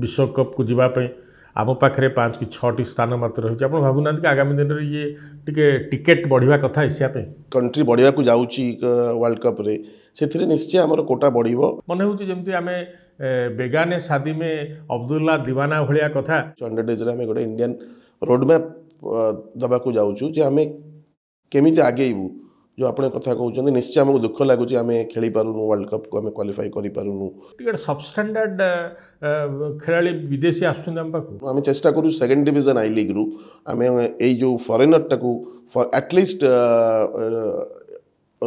विश्वकप को जीवाई आम पाखे पाँच कि छटी स्थान मात्र रही आप भावना कि आगामी दिन में ये टिके टिकेट बढ़िया कथा एसिया कंट्री बढ़िया जाऊँच वर्ल्ड कप्रे निश्चय आम कोटा बढ़ मन होती आम बेगाने सादी में अब्दुल्ला दीवाना भाया कथ हंड्रेड डेज में गोटे इंडियान रोडमैप देवाक जाऊँ जो आम केमी आगेबू जो ଆପଣ କଥା କହୁଛନ୍ତି ନିଶ୍ଚୟ ଆମକୁ ଦୁଃଖ ଲାଗୁଛି ଆମେ ଖେଳିପାରୁନୁ ୱାର୍ଲଡ କପ୍କୁ ଆମେ କ୍ୱାଲିଫାଇ କରିପାରୁନୁ ଟିକେ ସବଷ୍ଟାଣ୍ଡାର୍ଡ ଖେଳାଳି ବିଦେଶୀ ଆସୁଛନ୍ତି ଆମ ପାଖକୁ ଆମେ ଚେଷ୍ଟା କରୁଛୁ ସେକେଣ୍ଡ ଡିଭିଜନ୍ ଆଇ ଲିଗ୍ରୁ ଆମେ ଏଇ ଯେଉଁ ଫରେନର୍ଟାକୁ ଆଟଲିଷ୍ଟ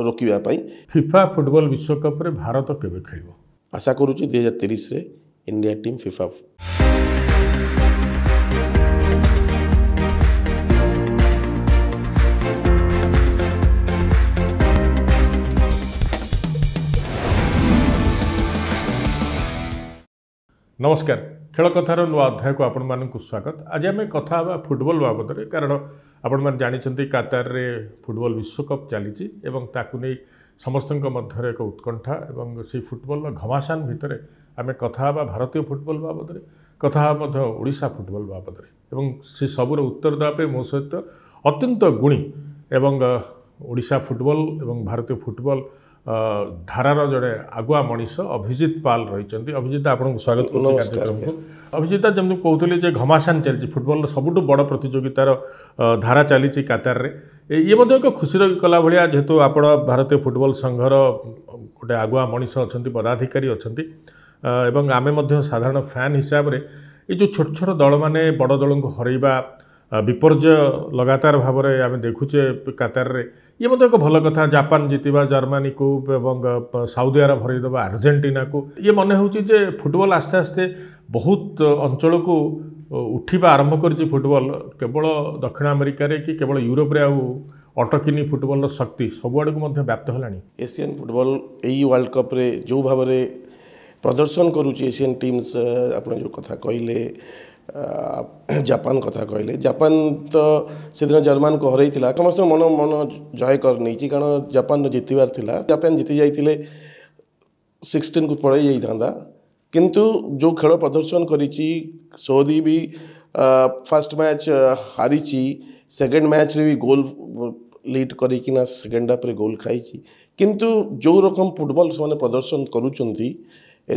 ରୋକିବା ପାଇଁ ଫିଫା ଫୁଟବଲ ବିଶ୍ୱକପ୍ରେ ଭାରତ କେବେ ଖେଳିବ ଆଶା କରୁଛି ଦୁଇ ହଜାର ତିରିଶରେ ଇଣ୍ଡିଆ ଟିମ୍ ଫିଫା ନମସ୍କାର ଖେଳ କଥାର ନୂଆ ଅଧ୍ୟାୟକୁ ଆପଣମାନଙ୍କୁ ସ୍ୱାଗତ ଆଜି ଆମେ କଥା ହେବା ଫୁଟବଲ ବାବଦରେ କାରଣ ଆପଣମାନେ ଜାଣିଛନ୍ତି କାତାରରେ ଫୁଟବଲ ବିଶ୍ୱକପ୍ ଚାଲିଛି ଏବଂ ତାକୁ ନେଇ ସମସ୍ତଙ୍କ ମଧ୍ୟରେ ଏକ ଉତ୍କଣ୍ଠା ଏବଂ ସେଇ ଫୁଟବଲର ଘମାସାନ ଭିତରେ ଆମେ କଥା ହେବା ଭାରତୀୟ ଫୁଟବଲ ବାବଦରେ କଥା ହେବା ମଧ୍ୟ ଓଡ଼ିଶା ଫୁଟବଲ ବାବଦରେ ଏବଂ ସେ ସବୁର ଉତ୍ତର ଦେବା ପାଇଁ ମୋ ସହିତ ଅତ୍ୟନ୍ତ ଗୁଣୀ ଏବଂ ଓଡ଼ିଶା ଫୁଟବଲ ଏବଂ ଭାରତୀୟ ଫୁଟବଲ ଧାରାର ଜଣେ ଆଗୁଆ ମଣିଷ ଅଭିଜିତ ପାଲ ରହିଛନ୍ତି ଅଭିଜିତ ଆପଣଙ୍କୁ ସ୍ୱାଗତ କରୁଛି କାର୍ଯ୍ୟକ୍ରମକୁ ଅଭିଜିତା ଯେମିତି କହୁଥିଲି ଯେ ଘମାସାନ ଚାଲିଛି ଫୁଟବଲର ସବୁଠୁ ବଡ଼ ପ୍ରତିଯୋଗିତାର ଧାରା ଚାଲିଛି କାତାରରେ ଇଏ ମଧ୍ୟ ଏକ ଖୁସିର କଲା ଭଳିଆ ଯେହେତୁ ଆପଣ ଭାରତୀୟ ଫୁଟବଲ ସଂଘର ଗୋଟେ ଆଗୁଆ ମଣିଷ ଅଛନ୍ତି ପଦାଧିକାରୀ ଅଛନ୍ତି ଏବଂ ଆମେ ମଧ୍ୟ ସାଧାରଣ ଫ୍ୟାନ୍ ହିସାବରେ ଏ ଯେଉଁ ଛୋଟ ଛୋଟ ଦଳମାନେ ବଡ଼ ଦଳଙ୍କୁ ହରାଇବା ବିପର୍ଯ୍ୟୟ ଲଗାତାର ଭାବରେ ଆମେ ଦେଖୁଛେ କାତାରରେ ଇଏ ମଧ୍ୟ ଏକ ଭଲ କଥା ଜାପାନ ଜିତିବା ଜର୍ମାନୀକୁ ଏବଂ ସାଉଦି ଆରବ ହରାଇଦେବା ଆର୍ଜେଣ୍ଟିନାକୁ ଇଏ ମନେ ହେଉଛି ଯେ ଫୁଟବଲ୍ ଆସ୍ତେ ଆସ୍ତେ ବହୁତ ଅଞ୍ଚଳକୁ ଉଠିବା ଆରମ୍ଭ କରିଛି ଫୁଟବଲ୍ କେବଳ ଦକ୍ଷିଣ ଆମେରିକାରେ କି କେବଳ ୟୁରୋପରେ ଆଉ ଅଟକିନି ଫୁଟବଲ୍ର ଶକ୍ତି ସବୁଆଡ଼କୁ ମଧ୍ୟ ବ୍ୟାପ୍ତ ହେଲାଣି ଏସିଆନ୍ ଫୁଟବଲ୍ ଏଇ ୱାର୍ଲଡ଼ କପ୍ରେ ଯେଉଁ ଭାବରେ ପ୍ରଦର୍ଶନ କରୁଛି ଏସିଆନ୍ ଟିମ୍ସ ଆପଣ ଯେଉଁ କଥା କହିଲେ ଜାପାନ କଥା କହିଲେ ଜାପାନ ତ ସେଦିନ ଜର୍ମାନକୁ ହରେଇଥିଲା ସମସ୍ତଙ୍କ ମନ ମନ ଜୟ କରିନେଇଛି କାରଣ ଜାପାନର ଜିତିବାର ଥିଲା ଜାପାନ ଜିତି ଯାଇଥିଲେ ସିକ୍ସଟିନ୍କୁ ପଳେଇ ଯାଇଥାନ୍ତା କିନ୍ତୁ ଯେଉଁ ଖେଳ ପ୍ରଦର୍ଶନ କରିଛି ସୌଦି ବି ଫାର୍ଷ୍ଟ ମ୍ୟାଚ୍ ହାରିଛି ସେକେଣ୍ଡ ମ୍ୟାଚ୍ରେ ବି ଗୋଲ୍ ଲିଡ୍ କରିକିନା ସେକେଣ୍ଡ ହାଫ୍ରେ ଗୋଲ୍ ଖାଇଛି କିନ୍ତୁ ଯେଉଁ ରକମ ଫୁଟବଲ୍ ସେମାନେ ପ୍ରଦର୍ଶନ କରୁଛନ୍ତି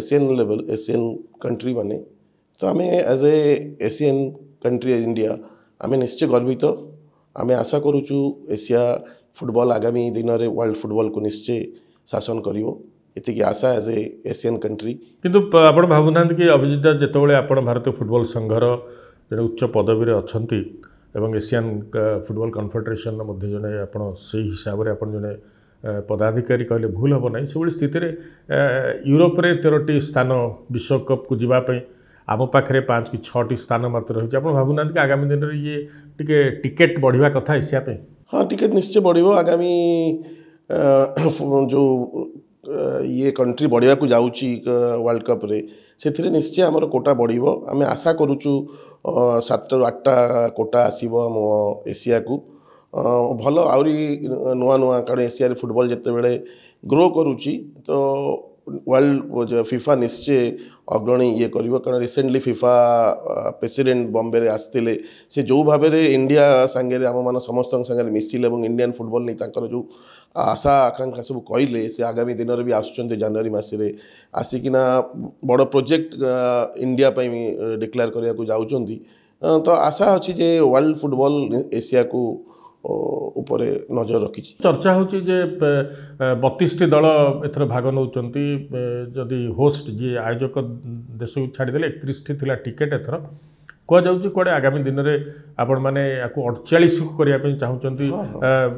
ଏସିଆନ୍ ଲେଭେଲ୍ ଏସିଆନ୍ କଣ୍ଟ୍ରିମାନେ তো আমি as a Asian country India আমি নিশ্চয় গর্বিত আমি আশা করুছু এশিয়া ফুটবল আগামী দিনরে ওয়ার্ল্ড ফুটবলকে নিশ্চয় শাসন করিব ଏତିକି ଆଶା ଆଜ୍ ଏ ଏସିଆନ୍ କଣ୍ଟ୍ରି କିନ୍ତୁ ଆପଣ ଭାବୁନାହାନ୍ତି କି ଅଭିଜିତ ଯେତେବେଳେ ଆପଣ ଭାରତୀୟ ଫୁଟବଲ ସଂଘର ଜଣେ ଉଚ୍ଚ ପଦବୀରେ ଅଛନ୍ତି ଏବଂ ଏସିଆନ୍ ଫୁଟବଲ କନଫେଡେରେସନର ମଧ୍ୟ ଜଣେ ଆପଣ ସେଇ ହିସାବରେ ଆପଣ ଜଣେ ପଦାଧିକାରୀ କହିଲେ ଭୁଲ ହେବ ନାହିଁ ସେଭଳି ସ୍ଥିତିରେ ୟୁରୋପରେ ତେରଟି ସ୍ଥାନ ବିଶ୍ୱକପ୍କୁ ଯିବା ପାଇଁ ଆମ ପାଖରେ ପାଞ୍ଚ କି ଛଅଟି ସ୍ଥାନ ମାତ୍ର ରହିଛି ଆପଣ ଭାବୁନାହାନ୍ତି କି ଆଗାମୀ ଦିନରେ ଇଏ ଟିକେ ଟିକେଟ୍ ବଢ଼ିବା କଥା ଏସିଆ ପାଇଁ ହଁ ଟିକେଟ୍ ନିଶ୍ଚୟ ବଢ଼ିବ ଆଗାମୀ ଯେଉଁ ଇଏ କଣ୍ଟ୍ରି ବଢ଼ିବାକୁ ଯାଉଛି ୱାର୍ଲଡ଼ କପ୍ରେ ସେଥିରେ ନିଶ୍ଚୟ ଆମର କୋଟା ବଢ଼ିବ ଆମେ ଆଶା କରୁଛୁ ସାତଟାରୁ ଆଠଟା କୋଟା ଆସିବ ଆମ ଏସିଆକୁ ଭଲ ଆହୁରି ନୂଆ ନୂଆ କାରଣ ଏସିଆରେ ଫୁଟବଲ୍ ଯେତେବେଳେ ଗ୍ରୋ କରୁଛି ତ ওয়ার্ল্ড ফিফা নিশ্চয় অଗ୍ରଣୀ ଇଏ କରିବ କାରଣ ରିସେଣ୍ଟଲି ଫିଫା ପ୍ରେସିଡେଣ୍ଟ ବମ୍ବେରେ ଆସିଥିଲେ ସେ ଯେଉଁ ଭାବରେ ଇଣ୍ଡିଆ ସାଙ୍ଗରେ ଆମମାନ ସମସ୍ତଙ୍କ ସାଙ୍ଗରେ ମିଶିଲେ ଏବଂ ଇଣ୍ଡିଆନ୍ ଫୁଟବଲ୍ ନେଇ ତାଙ୍କର ଯେଉଁ ଆଶା ଆକାଂକ୍ଷା ସବୁ କହିଲେ ସେ ଆଗାମୀ ଦିନରେ ବି ଆସୁଛନ୍ତି ଜାନୁଆରୀ ମାସରେ ଆସିକିନା ବଡ଼ ପ୍ରୋଜେକ୍ଟ ଇଣ୍ଡିଆ ପାଇଁ ଡିକ୍ଲେୟାର କରିବାକୁ ଯାଉଛନ୍ତି ତ ଆଶା ଅଛି ଯେ ୱାର୍ଲଡ ଫୁଟବଲ୍ ଏସିଆକୁ ଉପରେ ନଜର ରଖିଛି ଚର୍ଚ୍ଚା ହେଉଛି ଯେ ବତିଶଟି ଦଳ ଏଥର ଭାଗ ନେଉଛନ୍ତି ଯଦି ହୋଷ୍ଟ ଯିଏ ଆୟୋଜକ ଦେଶକୁ ଛାଡ଼ିଦେଲେ ଏକତିରିଶଟି ଥିଲା ଟିକେଟ୍ ଏଥର କୁହାଯାଉଛି କୁଆଡ଼େ ଆଗାମୀ ଦିନରେ ଆପଣମାନେ ୟାକୁ ଅଡ଼ଚାଳିଶକୁ କରିବା ପାଇଁ ଚାହୁଁଛନ୍ତି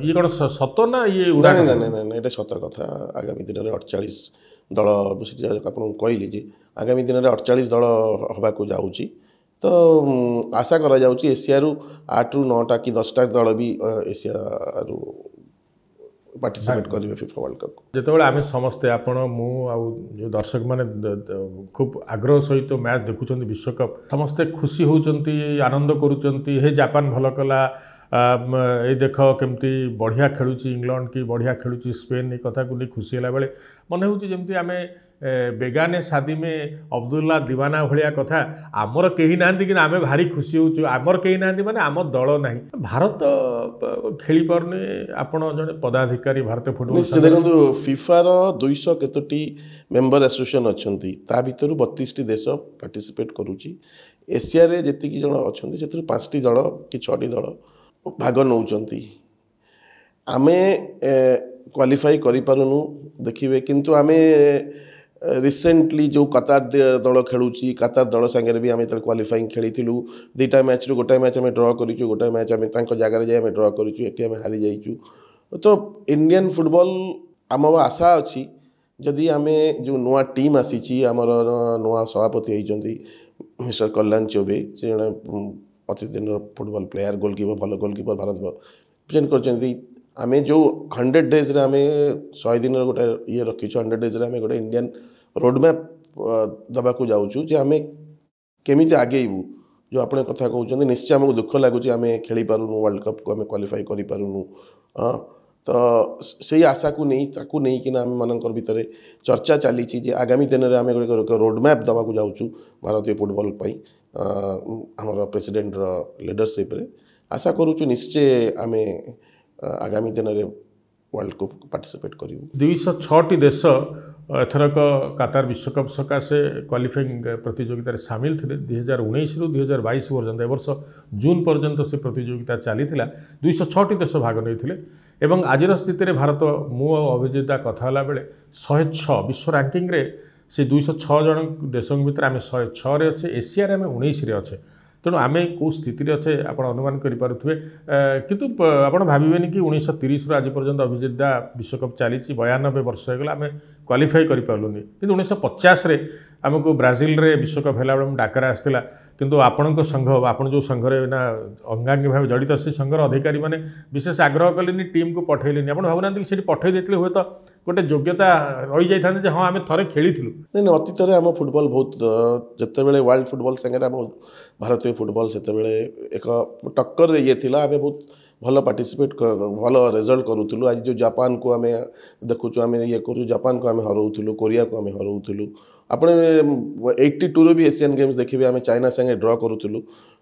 ଇଏ କ'ଣ ସତ ନା ଇଏ ନାଇଁ ନାଇଁ ନାଇଁ ଏଇଟା ସତ କଥା ଆଗାମୀ ଦିନରେ ଅଡ଼ଚାଳିଶ ଦଳ ସେଥିରେ ଆପଣଙ୍କୁ କହିଲି ଯେ ଆଗାମୀ ଦିନରେ ଅଡ଼ଚାଳିଶ ଦଳ ହେବାକୁ ଯାଉଛି ତ ଆଶା କରାଯାଉଛି ଏସିଆରୁ ଆଠରୁ ନଅଟା କି ଦଶଟା ଦଳ ବି ଏସିଆରୁ ପାର୍ଟିସିପେଟ୍ କରିବେ ଫିଫା ୱାର୍ଲଡ କପ୍ ଯେତେବେଳେ ଆମେ ସମସ୍ତେ ଆପଣ ମୁଁ ଆଉ ଯେଉଁ ଦର୍ଶକମାନେ ଖୁବ୍ ଆଗ୍ରହ ସହିତ ମ୍ୟାଚ୍ ଦେଖୁଛନ୍ତି ବିଶ୍ୱକପ୍ ସମସ୍ତେ ଖୁସି ହେଉଛନ୍ତି ଆନନ୍ଦ କରୁଛନ୍ତି ହେ ଜାପାନ ଭଲ କଲା এই ଦେଖ କେମିତି ବଢ଼ିଆ ଖେଳୁଛି ଇଂଲଣ୍ଡ କି ବଢ଼ିଆ ଖେଳୁଛି ସ୍ପେନ୍ ଏ କଥାକୁ ନେଇ ଖୁସି ହେଲା ବେଳେ ମନେ ହେଉଛି ଯେମିତି ଆମେ ବେଗାନେ ସାଦିମେ ଅବଦୁଲ୍ଲା ଦିୱାନା ଭଳିଆ କଥା ଆମର କେହି ନାହାନ୍ତି କିନ୍ତୁ ଆମେ ଭାରି ଖୁସି ହେଉଛୁ ଆମର କେହି ନାହାନ୍ତି ମାନେ ଆମ ଦଳ ନାହିଁ ଭାରତ ଖେଳିପାରୁନି ଆପଣ ଜଣେ ପଦାଧିକାରୀ ଭାରତୀୟ ଫୁଟବଲ ଦେଖନ୍ତୁ ଫିଫାର ଦୁଇଶହ କେତୋଟି ମେମ୍ବର ଆସୋସିଏସନ୍ ଅଛନ୍ତି ତା ଭିତରୁ ବତିଶଟି ଦେଶ ପାର୍ଟିସିପେଟ୍ କରୁଛି ଏସିଆରେ ଯେତିକି ଜଣ ଅଛନ୍ତି ସେଥିରୁ ପାଞ୍ଚଟି ଦଳ କି ଛଅଟି ଦଳ ଭାଗ ନେଉଛନ୍ତି ଆମେ କ୍ୱାଲିଫାଇ କରିପାରୁନୁ ଦେଖିବେ କିନ୍ତୁ ଆମେ ରିସେଣ୍ଟଲି ଯେଉଁ କାତାର ଦଳ ଖେଳୁଛି କାତାର ଦଳ ସାଙ୍ଗରେ ବି ଆମେ ଯେତେବେଳେ କ୍ୱାଲିଫାଇଂ ଖେଳିଥିଲୁ ଦୁଇଟା ମ୍ୟାଚ୍ରୁ ଗୋଟାଏ ମ୍ୟାଚ୍ ଆମେ ଡ୍ର କରିଛୁ ଗୋଟାଏ ମ୍ୟାଚ୍ ଆମେ ତାଙ୍କ ଜାଗାରେ ଯାଇ ଆମେ ଡ୍ର କରିଛୁ ଏଠି ଆମେ ହାରିଯାଇଛୁ ତ ଇଣ୍ଡିଆନ୍ ଫୁଟବଲ୍ ଆମର ଆଶା ଅଛି ଯଦି ଆମେ ଯେଉଁ ନୂଆ ଟିମ୍ ଆସିଛି ଆମର ନୂଆ ସଭାପତି ହେଇଛନ୍ତି ମିଷ୍ଟର କଲ୍ୟାଣ ଚୌବେ ସେ ଜଣେ पचीस दिन फुटबल प्लेयार गोल गोलकिपर भल गोलकिपर भारत प्रेजेन्ट कर आम जो हंड्रेड डेज्रे आम शहे दिन गोटे ये रखी हंड्रेड डेज्रे आम गोटे इंडियान रोडमैप देवाक जाऊँ जे आम केमी आगेबू जो आप कथ कौन निश्चय आमको दुख लगुच आम खेली पारू वर्ल्ड कप को आम क्वाफाई कर तो से आशा को नहीं ताक नहीं आम मान भितर चर्चा चली आगामी दिन में आम गोटे रोडमैप देवाक जाऊँ भारतीय फुटबल पर ଆମର ପ୍ରେସିଡ଼େଣ୍ଟର ଲିଡ଼ରସିପ୍ରେ ଆଶା କରୁଛୁ ନିଶ୍ଚୟ ଆମେ ଆଗାମୀ ଦିନରେ ୱାର୍ଲଡ଼ କପ୍ ପାର୍ଟିସିପେଟ୍ କରିବୁ ଦୁଇଶହ ଛଅଟି ଦେଶ ଏଥରକ କାତାର ବିଶ୍ୱକପ୍ ସକାଶେ କ୍ୱାଲିଫାଇଂ ପ୍ରତିଯୋଗିତାରେ ସାମିଲ ଥିଲେ ଦୁଇ ହଜାର ଉଣେଇଶରୁ ଦୁଇ ହଜାର ବାଇଶ ପର୍ଯ୍ୟନ୍ତ ଏ ବର୍ଷ ଜୁନ୍ ପର୍ଯ୍ୟନ୍ତ ସେ ପ୍ରତିଯୋଗିତା ଚାଲିଥିଲା ଦୁଇଶହ ଛଅଟି ଦେଶ ଭାଗ ନେଇଥିଲେ ଏବଂ ଆଜିର ସ୍ଥିତିରେ ଭାରତ ମୁଁ ଆଉ ଅଭିଜିତା କଥା ହେଲାବେଳେ ଶହେ ଛଅ ବିଶ୍ୱ ରାଙ୍କିଙ୍ଗରେ ସେ ଦୁଇଶହ ଛଅ ଜଣ ଦେଶଙ୍କ ଭିତରେ ଆମେ ଶହେ ଛଅରେ ଅଛେ ଏସିଆରେ ଆମେ ଉଣେଇଶରେ ଅଛେ ତେଣୁ ଆମେ କେଉଁ ସ୍ଥିତିରେ ଅଛେ ଆପଣ ଅନୁମାନ କରିପାରୁଥିବେ କିନ୍ତୁ ଆପଣ ଭାବିବେନି କି ଉଣେଇଶହ ତିରିଶରୁ ଆଜି ପର୍ଯ୍ୟନ୍ତ ଅଭିଜିତ ଦା ବିଶ୍ୱକପ୍ ଚାଲିଛି ବୟାନବେ ବର୍ଷ ହେଇଗଲା ଆମେ କ୍ୱାଲିଫାଏ କରିପାରିଲୁନି କିନ୍ତୁ ଉଣେଇଶହ ପଚାଶରେ आम को ब्राजिल विश्वकप है डाकरा आसला कि आपण संघ आप जो संघर ना अंगांगी भाव जड़ित से संघर अधिकारी मैंने विशेष आग्रह कले टीम को पठेले भावना कि सीट पठेदे हूँ तो गोटे योग्यता रही जाता है हाँ आम थे खेली नहीं नहीं अतीत आम फुटबल बहुत जितेबले वर्ल्ड फुटबल सागर आम भारतीय फुटबल से एक टक्कर ये आम बहुत भल पार्टिसिपेट भल रेजल्ट करूँ आज जो जापान को आम देखु आम ये करूँ जापान को आम हरा कोरिया को आम हरा ଆପଣ ଏଇଟି ଟୁରୁ ବି ଏସିଆନ୍ ଗେମ୍ସ ଦେଖିବେ ଆମେ ଚାଇନା ସାଙ୍ଗେ ଡ୍ର କରୁଥିଲୁ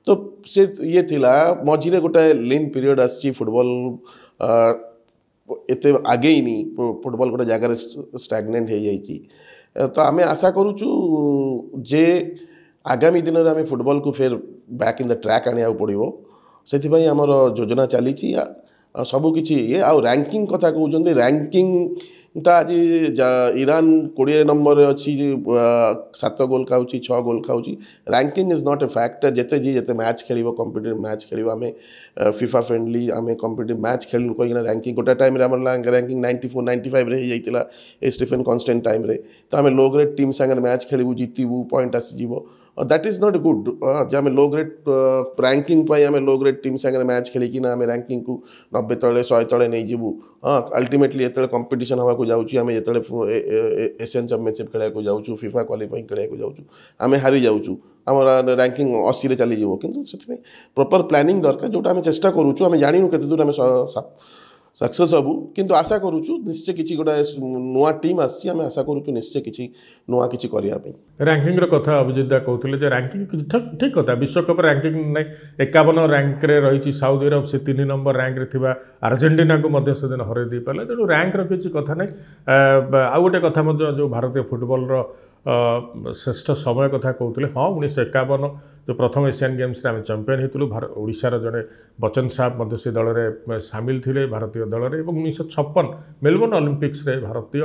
ତ ସେ ଇଏ ଥିଲା ମଝିରେ ଗୋଟାଏ ଲିନ୍ ପିରିୟଡ଼ ଆସିଛି ଫୁଟବଲ ଏତେ ଆଗେଇନି ଫୁଟବଲ ଗୋଟେ ଜାଗାରେ ଷ୍ଟାଗନେଣ୍ଟ ହେଇଯାଇଛି ତ ଆମେ ଆଶା କରୁଛୁ ଯେ ଆଗାମୀ ଦିନରେ ଆମେ ଫୁଟବଲକୁ ଫେର୍ ବ୍ୟାକ୍ ଇନ୍ ଦ ଟ୍ରାକ୍ ଆଣିବାକୁ ପଡ଼ିବ ସେଥିପାଇଁ ଆମର ଯୋଜନା ଚାଲିଛି ସବୁକିଛି ଇଏ ଆଉ ରାଙ୍କିଙ୍ଗ କଥା କହୁଛନ୍ତି ରାଙ୍କିଙ୍ଗ ତା ଆଜି ଇରାନ କୋଡ଼ିଏ ନମ୍ବରରେ ଅଛି ସାତ ଗୋଲ୍ ଖାଉଛି ଛଅ ଗୋଲ୍ ଖାଉଛି ranking is not a factor ଯେତେ ଯିଏ ଯେତେ ମ୍ୟାଚ୍ ଖେଳିବ କମ୍ପିଟେଟିଭ୍ ମ୍ୟାଚ୍ ଖେଳିବ ଆମେ ଫିଫା ଫ୍ରେଣ୍ଡଲି ଆମେ କମ୍ପିଟେଟିଭ୍ ମ୍ୟାଚ୍ ଖେଳିଲୁ କହିକିନା ରାଙ୍କିଙ୍ଗ ଗୋଟେ ଟାଇମ୍ରେ ଆମର ରାଙ୍କିଙ୍ଗ ନାଇଣ୍ଟି ଫୋର୍ ନାଇଣ୍ଟି ଫାଇଭ୍ରେ ହେଇଯାଇଥିଲା ଏ ଷ୍ଟିଫେନ୍ କନଷ୍ଟାଣ୍ଟ ଟାଇମ୍ରେ ତ ଆମେ ଲୋ ଗ୍ରେଡ୍ ଟିମ୍ ସାଙ୍ଗରେ ମ୍ୟାଚ୍ ଖେଳିବୁ ଜିତିବୁ ପଏଣ୍ଟ ଆସିଯିବ दैट इज़ नॉट गुड क्या हमें लो ग्रेड रैंकिंग आम लो ग्रेड टीम सागर मैच खेलिकी ना आम रैंकिंग को नब्बे तले शहे तले नहीं जीवु हाँ अल्टिमेटली ये कंपिटन होगा जाऊँ आम जो एसियन चंपियनशिप खेल जाऊँ फिफा क्वालिफाइंग खेल जाऊँ आम हारी जाऊँ आम रैंकिंग चली जाए कि प्रपर प्लानिंग दरकार जो चेस्ट चेषा करूँ आम जानू के दूर आम सक्सेस हबु किंतु आशा करूछु निश्चय किसी गोटे नुआ टीम आसी आम आशा करूछु निश्चय किसी नुआ किसी करने रैंकिंग कथा अभिजित दा कहते जे रैंकिंग ठीक कथा विश्वकप रैंकिंग ना एकावन रैंक रही साउदी अरब से तीन नंबर रैंक रे आर्जेटिना को सेदिन हर पारे तेणु रैंक किसी कथा ना आउ गोटे कथा जो भारतीय फुटबल ଶ୍ରେଷ୍ଠ ସମୟ କଥା କହୁଥିଲେ ହଁ ଉଣେଇଶହ ଏକାବନ ଯେଉଁ ପ୍ରଥମ ଏସିଆନ୍ ଗେମ୍ସରେ ଆମେ ଚମ୍ପିଅନ୍ ହୋଇଥିଲୁ ଓଡ଼ିଶାର ଜଣେ ବଚନ ସାହ ମଧ୍ୟ ସେ ଦଳରେ ସାମିଲ ଥିଲେ ଭାରତୀୟ ଦଳରେ ଏବଂ ଉଣେଇଶହ ଛପନ ମେଲବର୍ଣ୍ଣ ଅଲିମ୍ପିକ୍ସରେ ଭାରତୀୟ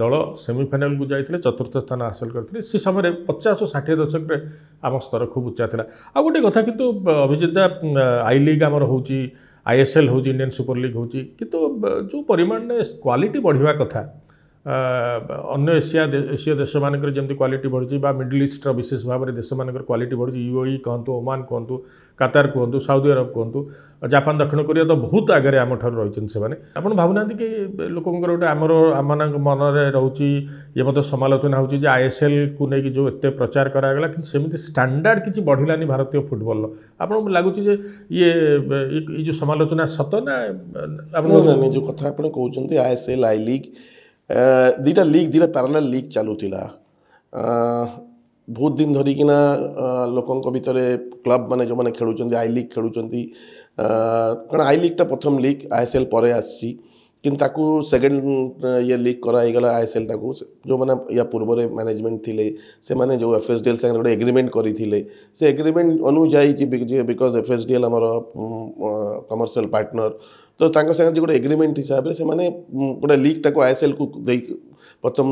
ଦଳ ସେମିଫାଇନାଲ୍କୁ ଯାଇଥିଲେ ଚତୁର୍ଥ ସ୍ଥାନ ହାସଲ କରିଥିଲେ ସେ ସମୟରେ ପଚାଶ ଷାଠିଏ ଦଶକରେ ଆମ ସ୍ତର ଖୁବ୍ ଉଚ୍ଚା ଥିଲା ଆଉ ଗୋଟିଏ କଥା କିନ୍ତୁ ଅଭିଜିତ ଆଇ ଲିଗ୍ ଆମର ହେଉଛି ଆଇଏସ୍ଏଲ୍ ହେଉଛି ଇଣ୍ଡିଆନ୍ ସୁପର ଲିଗ୍ ହେଉଛି କିନ୍ତୁ ଯେଉଁ ପରିମାଣରେ କ୍ୱାଲିଟି ବଢ଼ିବା କଥା ଅନ୍ୟ ଏସିଆ ଏସୀୟ ଦେଶମାନଙ୍କର ଯେମିତି କ୍ୱାଲିଟି ବଢ଼ୁଛି ବା ମିଡିଲ୍ ଇଷ୍ଟର ବିଶେଷ ଭାବରେ ଦେଶମାନଙ୍କର କ୍ୱାଲିଟି ବଢ଼ୁଛି ୟୁ ଏ କୁହନ୍ତୁ ଓମାନ କୁହନ୍ତୁ କାତାର କୁହନ୍ତୁ ସାଉଦି ଆରବ କୁହନ୍ତୁ ଜାପାନ ଦକ୍ଷିଣ କୋରିଆ ତ ବହୁତ ଆଗରେ ଆମଠାରୁ ରହିଛନ୍ତି ସେମାନେ ଆପଣ ଭାବୁନାହାନ୍ତି କି ଲୋକଙ୍କର ଗୋଟେ ଆମର ଆମମାନଙ୍କ ମନରେ ରହୁଛି ଇଏ ମଧ୍ୟ ସମାଲୋଚନା ହେଉଛି ଯେ ଆଇଏସ୍ଏଲ୍କୁ ନେଇକି ଯେଉଁ ଏତେ ପ୍ରଚାର କରାଗଲା କିନ୍ତୁ ସେମିତି ଷ୍ଟାଣ୍ଡାର୍ଡ଼ କିଛି ବଢ଼ିଲାନି ଭାରତୀୟ ଫୁଟବଲ୍ର ଆପଣଙ୍କୁ ଲାଗୁଛି ଯେ ଇଏ ଏଇ ଯେଉଁ ସମାଲୋଚନା ସତ ନା ଆପଣ ଯେଉଁ କଥା ଆପଣ କହୁଛନ୍ତି ଆଇଏସ୍ଏଲ୍ ଆଇ ଲିଗ୍ ଦୁଇଟା ଲିଗ୍ ଦୁଇଟା ପ୍ୟାରାଲାଲ୍ ଲିଗ୍ ଚାଲୁଥିଲା ବହୁତ ଦିନ ଧରିକିନା ଲୋକଙ୍କ ଭିତରେ କ୍ଲବ୍ମାନେ ଯେଉଁମାନେ ଖେଳୁଛନ୍ତି ଆଇ ଲିଗ୍ ଖେଳୁଛନ୍ତି କାରଣ ଆଇ ଲିଗ୍ଟା ପ୍ରଥମ ଲିଗ୍ ଆଇ ଏସ୍ ଏଲ୍ ପରେ ଆସିଛି କିନ୍ତୁ ତାକୁ ସେକେଣ୍ଡ ଇଏ ଲିଗ୍ କରାହେଇଗଲା ଆଇ ଏସ୍ ଏଲ୍ଟାକୁ ଯେଉଁମାନେ ୟା ପୂର୍ବରେ ମ୍ୟାନେଜମେଣ୍ଟ ଥିଲେ ସେମାନେ ଯେଉଁ ଏଫ୍ ଏସ୍ ଡି ଏଲ୍ ସାଙ୍ଗରେ ଗୋଟେ ଏଗ୍ରିମେଣ୍ଟ କରିଥିଲେ ସେ ଏଗ୍ରିମେଣ୍ଟ ଅନୁଯାୟୀ because F S D L ଆମର କମର୍ସିଆଲ୍ ପାର୍ଟନର ତ ତାଙ୍କ ସାଙ୍ଗରେ ଗୋଟେ ଏଗ୍ରିମେଣ୍ଟ ହିସାବରେ ସେମାନେ ଗୋଟେ ଲିଗ୍ଟାକୁ ଆଇଏସ୍ଏଲ୍କୁ ଦେଇକି ପ୍ରଥମ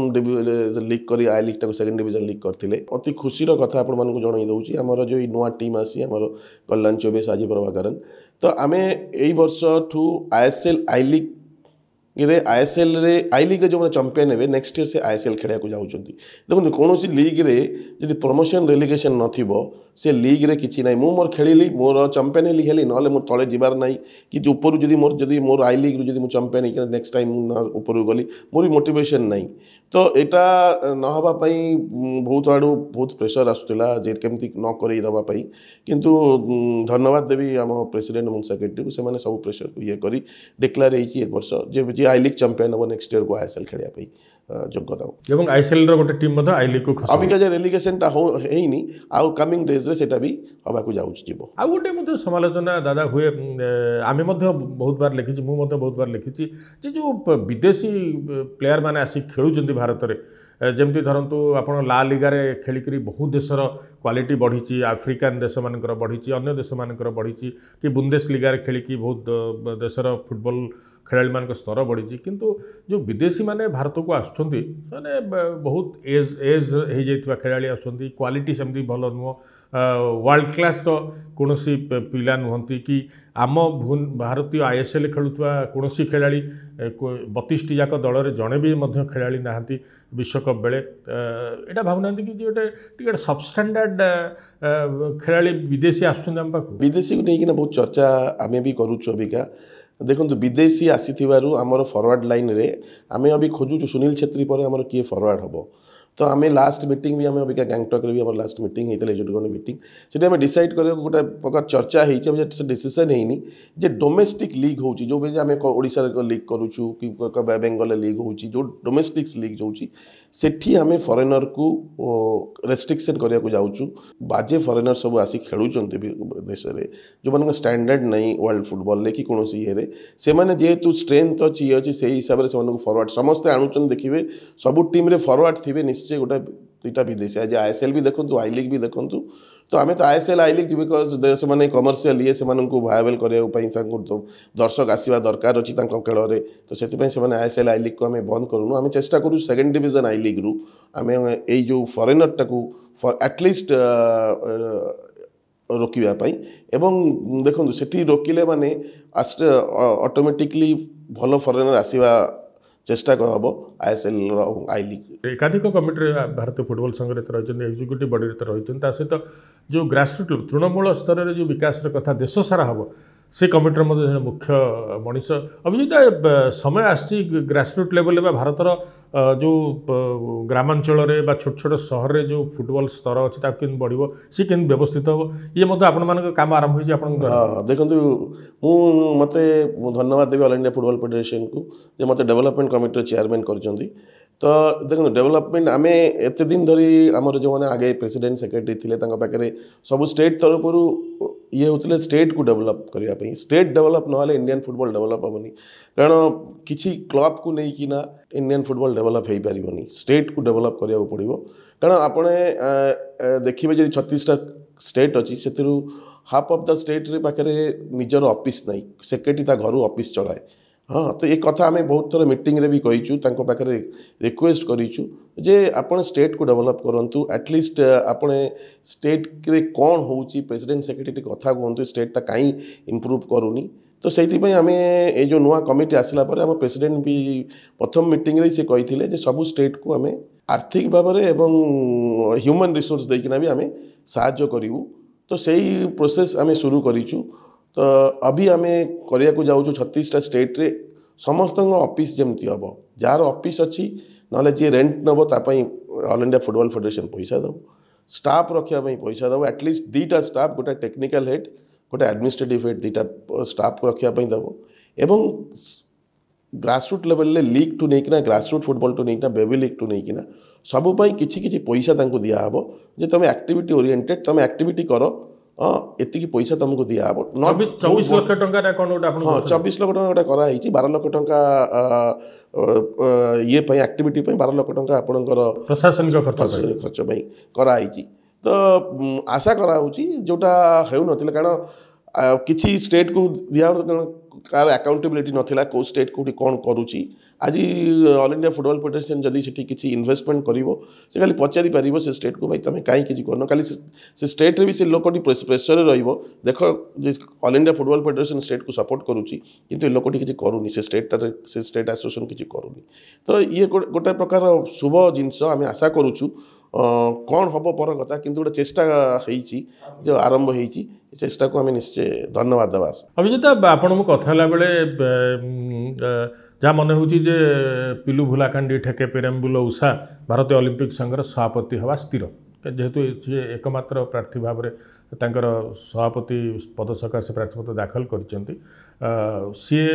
ଲିଗ୍ କରି ଆଇ ଲିଗ୍ଟାକୁ ସେକେଣ୍ଡ ଡିଭିଜନ୍ ଲିଗ୍ କରିଥିଲେ ଅତି ଖୁସିର କଥା ଆପଣମାନଙ୍କୁ ଜଣାଇ ଦେଉଛି ଆମର ଯେଉଁ ଏଇ ନୂଆ ଟିମ୍ ଆସି ଆମର କଲ୍ୟାଣ ଚୌବେ ସାଜି ପ୍ରଭାକରନ ତ ଆମେ ଏଇ ବର୍ଷଠୁ ଆଇଏସ୍ଏଲ୍ ଆଇ ଲିଗ୍ ରେ ଆଇଏସ୍ଏଲ୍ରେ ଆଇ ଲିଗ୍ରେ ଯେଉଁମାନେ ଚମ୍ପିଆନ୍ ହେବେ ନେକ୍ସଟ ଇୟର୍ ସେ ଆଇଏସ୍ଏଲ୍ ଖେଳିବାକୁ ଯାଉଛନ୍ତି ଦେଖନ୍ତୁ କୌଣସି ଲିଗ୍ରେ ଯଦି ପ୍ରମୋସନ୍ ରେଲିଗେସନ୍ ନଥିବ ସେ ଲିଗ୍ରେ କିଛି ନାହିଁ ମୁଁ ମୋର ଖେଳିଲି ମୋର ଚମ୍ପିୟନ୍ ହେଲି ହେଲି ନହେଲେ ମୋର ତଳେ ଯିବାର ନାହିଁ କି ଉପରୁ ଯଦି ମୋର ଯଦି ମୋର ଆଇ ଲିଗ୍ରୁ ଯଦି ମୁଁ ଚମ୍ପିୟନ୍ ହେଇକି ନେକ୍ସଟ ଟାଇମ୍ ମୁଁ ଉପରକୁ ଗଲି ମୋର ବି ମୋଟିଭେସନ୍ ନାହିଁ ତ ଏଇଟା ନହେବା ପାଇଁ ବହୁତ ଆଡ଼ୁ ବହୁତ ପ୍ରେସର ଆସୁଥିଲା ଯେ କେମିତି ନ କରେଇ ଦେବା ପାଇଁ କିନ୍ତୁ ଧନ୍ୟବାଦ ଦେବି ଆମ ପ୍ରେସିଡେଣ୍ଟ ଏବଂ ସେକ୍ରେଟାରୀକୁ ସେମାନେ ସବୁ ପ୍ରେସରକୁ ଇଏ କରି ଡିକ୍ଲାର ହେଇଛି ଏ ବର୍ଷ ଯେ ଯିଏ ଆଇ ଲିଗ୍ ଚମ୍ପିୟନ୍ ହେବ ନେକ୍ସଟ ଇୟର୍କୁ ଆଇ ଏସ୍ ଏଲ୍ ଖେଳିବା ପାଇଁ ଯୋଗ୍ୟତା ଏବଂ ଆଇଏସ୍ଏଲ୍ର ଗୋଟେ ଟିମ୍ ମଧ୍ୟ ଆଇ ଲିଗ୍କୁ ଅବିକା ଯେ ରେଲିଗେସନ୍ଟା ହେଇନି ଆଉ କମିଂ ଡେଜ୍ କେସ୍ରେ ସେଇଟା ବି ହେବାକୁ ଯାଉଛି ଯିବ ଆଉ ଗୋଟେ ମଧ୍ୟ ସମାଲୋଚନା ଦାଦା ହୁଏ ଆମେ ମଧ୍ୟ ବହୁତ ବାର ଲେଖିଛୁ ମୁଁ ମଧ୍ୟ ବହୁତ ବାର ଲେଖିଛି ଯେ ଯେଉଁ ବିଦେଶୀ ପ୍ଲେୟାରମାନେ ଆସି ଖେଳୁଛନ୍ତି ଭାରତରେ ଯେମିତି ଧରନ୍ତୁ ଆପଣ ଲା ଲିଗାରେ ଖେଳିକରି ବହୁ ଦେଶର କ୍ୱାଲିଟି ବଢ଼ିଛି ଆଫ୍ରିକାନ୍ ଦେଶମାନଙ୍କର ବଢ଼ିଛି ଅନ୍ୟ ଦେଶମାନଙ୍କର ବଢ଼ିଛି କି ବୁନ୍ଦେଶ ଲିଗାରେ ଖେଳିକି ବହୁତ ଦେଶର ଫୁଟବଲ୍ ଖେଳାଳିମାନଙ୍କ ସ୍ତର ବଢ଼ିଛି କିନ୍ତୁ ଯେଉଁ ବିଦେଶୀମାନେ ଭାରତକୁ ଆସୁଛନ୍ତି ସେମାନେ ବହୁତ ଏଜ୍ ଏଜ୍ ହେଇଯାଇଥିବା ଖେଳାଳି ଆସୁଛନ୍ତି କ୍ୱାଲିଟି ସେମିତି ଭଲ ନୁହଁ ୱାର୍ଲଡ଼ କ୍ଲାସ୍ ତ କୌଣସି ପିଲା ନୁହନ୍ତି କି ଆମ ଭାରତୀୟ ଆଇ ଏସ୍ ଏଲ୍ ଖେଳୁଥିବା କୌଣସି ଖେଳାଳି ବତିଶଟି ଯାକ ଦଳରେ ଜଣେ ବି ମଧ୍ୟ ଖେଳାଳି ନାହାନ୍ତି ବିଶ୍ୱକପ୍ ସବୁବେଳେ ଏଇଟା ଭାବୁନାହାନ୍ତି କି ଯେ ଗୋଟେ ଟିକେ ଗୋଟେ ସବଷ୍ଟାଣ୍ଡାର୍ଡ଼ ଖେଳାଳି ବିଦେଶୀ ଆସୁଛନ୍ତି ଆମ ପାଖକୁ ବିଦେଶୀକୁ ନେଇକିନା ବହୁତ ଚର୍ଚ୍ଚା ଆମେ ବି କରୁଛୁ ଅବିକା ଦେଖନ୍ତୁ ବିଦେଶୀ ଆସିଥିବାରୁ ଆମର ଫରୱାର୍ଡ଼ ଲାଇନ୍ରେ ଆମେ ଅବି ଖୋଜୁଛୁ ସୁନୀଲ ଛେତ୍ରୀ ପରେ ଆମର କିଏ ଫରୱାର୍ଡ଼ ହେବ ତ ଆମେ ଲାଷ୍ଟ ମିଟିଂ ବି ଆମେ ଅବିକା ଗ୍ୟାଙ୍ଗଟକ୍ରେ ବି ଆମର ଲାଷ୍ଟ ମିଟିଂ ହେଇଥିଲା ଏଜୁଟେଗଣ୍ଡ ମିଟିଂ ସେଠି ଆମେ ଡିସାଇଡ଼ କରିବାକୁ ଗୋଟେ ପ୍ରକାର ଚର୍ଚ୍ଚା ହେଇଛି ଆମେ ସେ ଡିସିସନ୍ ହେଇନି ଯେ ଡୋମେଷ୍ଟିକ୍ ଲିଗ୍ ହେଉଛି ଯେଉଁ ଆମେ ଓଡ଼ିଶାରେ ଲିଗ୍ କରୁଛୁ କି ବେଙ୍ଗଲରେ ଲିଗ୍ ହେଉଛି ଯେଉଁ ଡୋମେଷ୍ଟିକ୍ସ ଲିଗ୍ ହେଉଛି ସେଠି ଆମେ ଫରେନର୍କୁ ରେଷ୍ଟ୍ରିକ୍ସନ୍ କରିବାକୁ ଯାଉଛୁ ବାଜେ ଫରେନର୍ ସବୁ ଆସି ଖେଳୁଛନ୍ତି ବି ଦେଶରେ ଯେଉଁମାନଙ୍କ ଷ୍ଟାଣ୍ଡାର୍ଡ଼ ନାହିଁ ୱାର୍ଲଡ ଫୁଟବଲ୍ରେ କି କୌଣସି ଇଏରେ ସେମାନେ ଯେହେତୁ ଷ୍ଟ୍ରେନ୍ଥ ଅଛି ଇଏ ଅଛି ସେଇ ହିସାବରେ ସେମାନଙ୍କୁ ଫରୱାର୍ଡ଼ ସମସ୍ତେ ଆଣୁଛନ୍ତି ଦେଖିବେ ସବୁ ଟିମ୍ରେ ଫରୱାର୍ଡ଼ ଥିବେ ନିଶ୍ଚୟ ଗୋଟେ দুইটা বিদেশি আজ আইএসএল বি দেখুন আই লিগ বি দেখুন তো আমি তো আইএসএল আই লিগ বিকজ সে কমর্সিয়াল ইয়ে সে ভায়াবেল করা দর্শক আসা দরকার অছি তাঁর খেলরে তো সেই সে আইএসএল আই লিগ কু আমি বন্ধ করুন আমি চেষ্টা করু সেকেন্ড ডিভিজন আই লিগ রু আমি এই যে ফরেনরটা আটলিস্ট ରୋକିବା ପାଇଁ ଏବଂ ଦେଖନ୍ତୁ ସେଠି ରୋକିଲେ ମାନେ ଅଟୋମେଟିକଲି ଭଲ ଫରେନର୍ ଆସିବା चेष्टा हे आइएसएल र आइलिग एकाधिक कमिटी भारतीय फुटबल सङ्घले रहे एक्जिक्युटिभ बर्डर रहसहित जो ग्रासरूट तृणमूल स्तर जो बिह्र कथा देश सारा हे ସେ କମିଟିର ମଧ୍ୟ ଜଣେ ମୁଖ୍ୟ ମଣିଷ ଅଭିଜିତ ସମୟ ଆସିଛି ଗ୍ରାସରୁଟ୍ ଲେଭେଲରେ ବା ଭାରତର ଯେଉଁ ଗ୍ରାମାଞ୍ଚଳରେ ବା ଛୋଟ ଛୋଟ ସହରରେ ଯେଉଁ ଫୁଟବଲ ସ୍ତର ଅଛି ତାକୁ କେମିତି ବଢ଼ିବ ସିଏ କେମିତି ବ୍ୟବସ୍ଥିତ ହେବ ଇଏ ମଧ୍ୟ ଆପଣମାନଙ୍କ କାମ ଆରମ୍ଭ ହୋଇଛି ଆପଣଙ୍କ ଦେଖନ୍ତୁ ମୁଁ ମୋତେ ଧନ୍ୟବାଦ ଦେବି ଅଲ୍ ଇଣ୍ଡିଆ ଫୁଟବଲ ଫେଡେରେସନକୁ ଯେ ମୋତେ ଡେଭଲପମେଣ୍ଟ କମିଟିର ଚେୟାରମ୍ୟାନ୍ କରିଛନ୍ତି ତ ଦେଖନ୍ତୁ ଡେଭଲପମେଣ୍ଟ ଆମେ ଏତେ ଦିନ ଧରି ଆମର ଯେଉଁମାନେ ଆଗେ ପ୍ରେସିଡେଣ୍ଟ ସେକ୍ରେଟାରୀ ଥିଲେ ତାଙ୍କ ପାଖରେ ସବୁ ଷ୍ଟେଟ୍ ତରଫରୁ ଇଏ ହେଉଥିଲେ ଷ୍ଟେଟ୍କୁ ଡେଭଲପ୍ କରିବା ପାଇଁ ଷ୍ଟେଟ୍ ଡେଭଲପ୍ ନହେଲେ ଇଣ୍ଡିଆନ୍ ଫୁଟବଲ୍ ଡେଭଲପ୍ ହେବନି କାରଣ କିଛି କ୍ଲବ୍କୁ ନେଇକିନା ଇଣ୍ଡିଆନ୍ ଫୁଟବଲ୍ ଡେଭଲପ୍ ହୋଇପାରିବନି ଷ୍ଟେଟ୍କୁ ଡେଭଲପ୍ କରିବାକୁ ପଡ଼ିବ କାରଣ ଆପଣ ଦେଖିବେ ଯଦି ଛତିଶଟା ଷ୍ଟେଟ୍ ଅଛି ସେଥିରୁ ହାଫ୍ ଅଫ୍ ଦ ଷ୍ଟେଟ୍ରେ ପାଖରେ ନିଜର ଅଫିସ୍ ନାହିଁ ସେକ୍ରେଟାରୀ ତା ଘରୁ ଅଫିସ୍ ଚଳାଏ ହଁ ତ ଏ କଥା ଆମେ ବହୁତ ଥର ମିଟିଂରେ ବି କହିଛୁ ତାଙ୍କ ପାଖରେ ରିକ୍ୱେଷ୍ଟ କରିଛୁ ଯେ ଆପଣ ଷ୍ଟେଟ୍କୁ ଡେଭଲପ୍ କରନ୍ତୁ ଆଟଲିଷ୍ଟ ଆପଣ ଷ୍ଟେଟ୍ରେ କ'ଣ ହେଉଛି ପ୍ରେସିଡେଣ୍ଟ ସେକ୍ରେଟାରୀ କଥା କୁହନ୍ତୁ ଷ୍ଟେଟ୍ଟା କାହିଁ ଇମ୍ପ୍ରୁଭ୍ କରୁନି ତ ସେଇଥିପାଇଁ ଆମେ ଏ ଯେଉଁ ନୂଆ କମିଟି ଆସିଲା ପରେ ଆମ ପ୍ରେସିଡେଣ୍ଟ ବି ପ୍ରଥମ ମିଟିଂରେ ସେ କହିଥିଲେ ଯେ ସବୁ ଷ୍ଟେଟ୍କୁ ଆମେ ଆର୍ଥିକ ଭାବରେ ଏବଂ ହ୍ୟୁମାନ୍ ରିସୋର୍ସ ଦେଇକିନା ବି ଆମେ ସାହାଯ୍ୟ କରିବୁ ତ ସେଇ ପ୍ରୋସେସ୍ ଆମେ ସୁରୁ କରିଛୁ ତ ଅଭି ଆମେ କରିବାକୁ ଯାଉଛୁ ଛତିଶଟା ଷ୍ଟେଟ୍ରେ ସମସ୍ତଙ୍କ ଅଫିସ୍ ଯେମିତି ହେବ ଯାହାର ଅଫିସ୍ ଅଛି ନହେଲେ ଯିଏ ରେଣ୍ଟ ନେବ ତା ପାଇଁ ଅଲ୍ ଇଣ୍ଡିଆ ଫୁଟବଲ୍ ଫେଡେରେସନ୍ ପଇସା ଦେବ ଷ୍ଟାଫ୍ ରଖିବା ପାଇଁ ପଇସା ଦେବ ଆଟଲିଷ୍ଟ ଦୁଇଟା ଷ୍ଟାଫ୍ ଗୋଟେ ଟେକ୍ନିକାଲ୍ ହେଡ଼୍ ଗୋଟେ ଆଡ଼ମିନିଷ୍ଟ୍ରେଟିଭ୍ ହେଡ଼୍ ଦୁଇଟା ଷ୍ଟାଫ୍ ରଖିବା ପାଇଁ ଦେବ ଏବଂ ଗ୍ରାସରୁଟ୍ ଲେଭେଲ୍ରେ ଲିଗ୍ଠୁ ନେଇକିନା ଗ୍ରାସରୁଟ୍ ଫୁଟବଲ୍ଠୁ ନେଇକିନା ବେବି ଲିଗ୍ଠୁ ନେଇକିନା ସବୁ ପାଇଁ କିଛି କିଛି ପଇସା ତାଙ୍କୁ ଦିଆହେବ ଯେ ତୁମେ ଆକ୍ଟିଭିଟି ଓରିଏଣ୍ଟେଡ଼୍ ତୁମେ ଆକ୍ଟିଭିଟି କର ହଁ ଏତିକି ପଇସା ତମକୁ ଦିଆହେବ ଚବିଶ ଲକ୍ଷ ଟଙ୍କାର କ'ଣ ଗୋଟେ ଆପଣ ହଁ ଚବିଶ ଲକ୍ଷ ଟଙ୍କା ଗୋଟେ କରାହେଇଛି ବାର ଲକ୍ଷ ଟଙ୍କା ଇଏ ପାଇଁ ଆକ୍ଟିଭିଟି ପାଇଁ ବାର ଲକ୍ଷ ଟଙ୍କା ଆପଣଙ୍କର ପ୍ରଶାସନିକ ଖର୍ଚ୍ଚ ପାଇଁ କରାହେଇଛି ତ ଆଶା କରାହେଉଛି ଯେଉଁଟା ହେଉନଥିଲା କାରଣ କିଛି ଷ୍ଟେଟ୍କୁ ଦିଆ କାହାର ଆକାଉଣ୍ଟେବିଲିଟି ନଥିଲା କେଉଁ ଷ୍ଟେଟ୍ କେଉଁଠି କ'ଣ କରୁଛି ଆଜି ଅଲ୍ ଇଣ୍ଡିଆ ଫୁଟବଲ୍ ଫେଡେରେସନ୍ ଯଦି ସେଠି କିଛି ଇନଭେଷ୍ଟମେଣ୍ଟ କରିବ ସେ ଖାଲି ପଚାରି ପାରିବ ସେ ଷ୍ଟେଟ୍କୁ ଭାଇ ତୁମେ କାହିଁ କିଛି କରୁନ ଖାଲି ସେ ଷ୍ଟେଟ୍ରେ ବି ସେ ଲୋକଟି ପ୍ରେସରରେ ରହିବ ଦେଖ ଯେ ଅଲ୍ ଇଣ୍ଡିଆ ଫୁଟବଲ୍ ଫେଡେରେସନ୍ ଷ୍ଟେଟ୍କୁ ସପୋର୍ଟ କରୁଛି କିନ୍ତୁ ଏ ଲୋକଟି କିଛି କରୁନି ସେ ଷ୍ଟେଟ୍ଟାରେ ସେ ଷ୍ଟେଟ୍ ଆସୋସିଏସନ୍ କିଛି କରୁନି ତ ଇଏ ଗୋଟେ ପ୍ରକାର ଶୁଭ ଜିନିଷ ଆମେ ଆଶା କରୁଛୁ କ'ଣ ହେବ ପର କଥା କିନ୍ତୁ ଗୋଟେ ଚେଷ୍ଟା ହେଇଛି ଯେଉଁ ଆରମ୍ଭ ହେଇଛି ଚେଷ୍ଟାକୁ ଆମେ ନିଶ୍ଚୟ ଧନ୍ୟବାଦ ଦେବା ଅଭିଜିତ ଆପଣଙ୍କୁ କଥା ହେଲା ବେଳେ ଯାହା ମନେ ହେଉଛି ଯେ ପିଲୁ ଭୁଲାକାଣ୍ଡି ଠେକେ ପେରେମ୍ବୁଲ ଉଷା ଭାରତୀୟ ଅଲିମ୍ପିକ୍ ସଂଘର ସଭାପତି ହେବା ସ୍ଥିର ଯେହେତୁ ସେ ଏକମାତ୍ର ପ୍ରାର୍ଥୀ ଭାବରେ ତାଙ୍କର ସଭାପତି ପଦ ସକାଶେ ପ୍ରାର୍ଥୀପତ୍ର ଦାଖଲ କରିଛନ୍ତି ସିଏ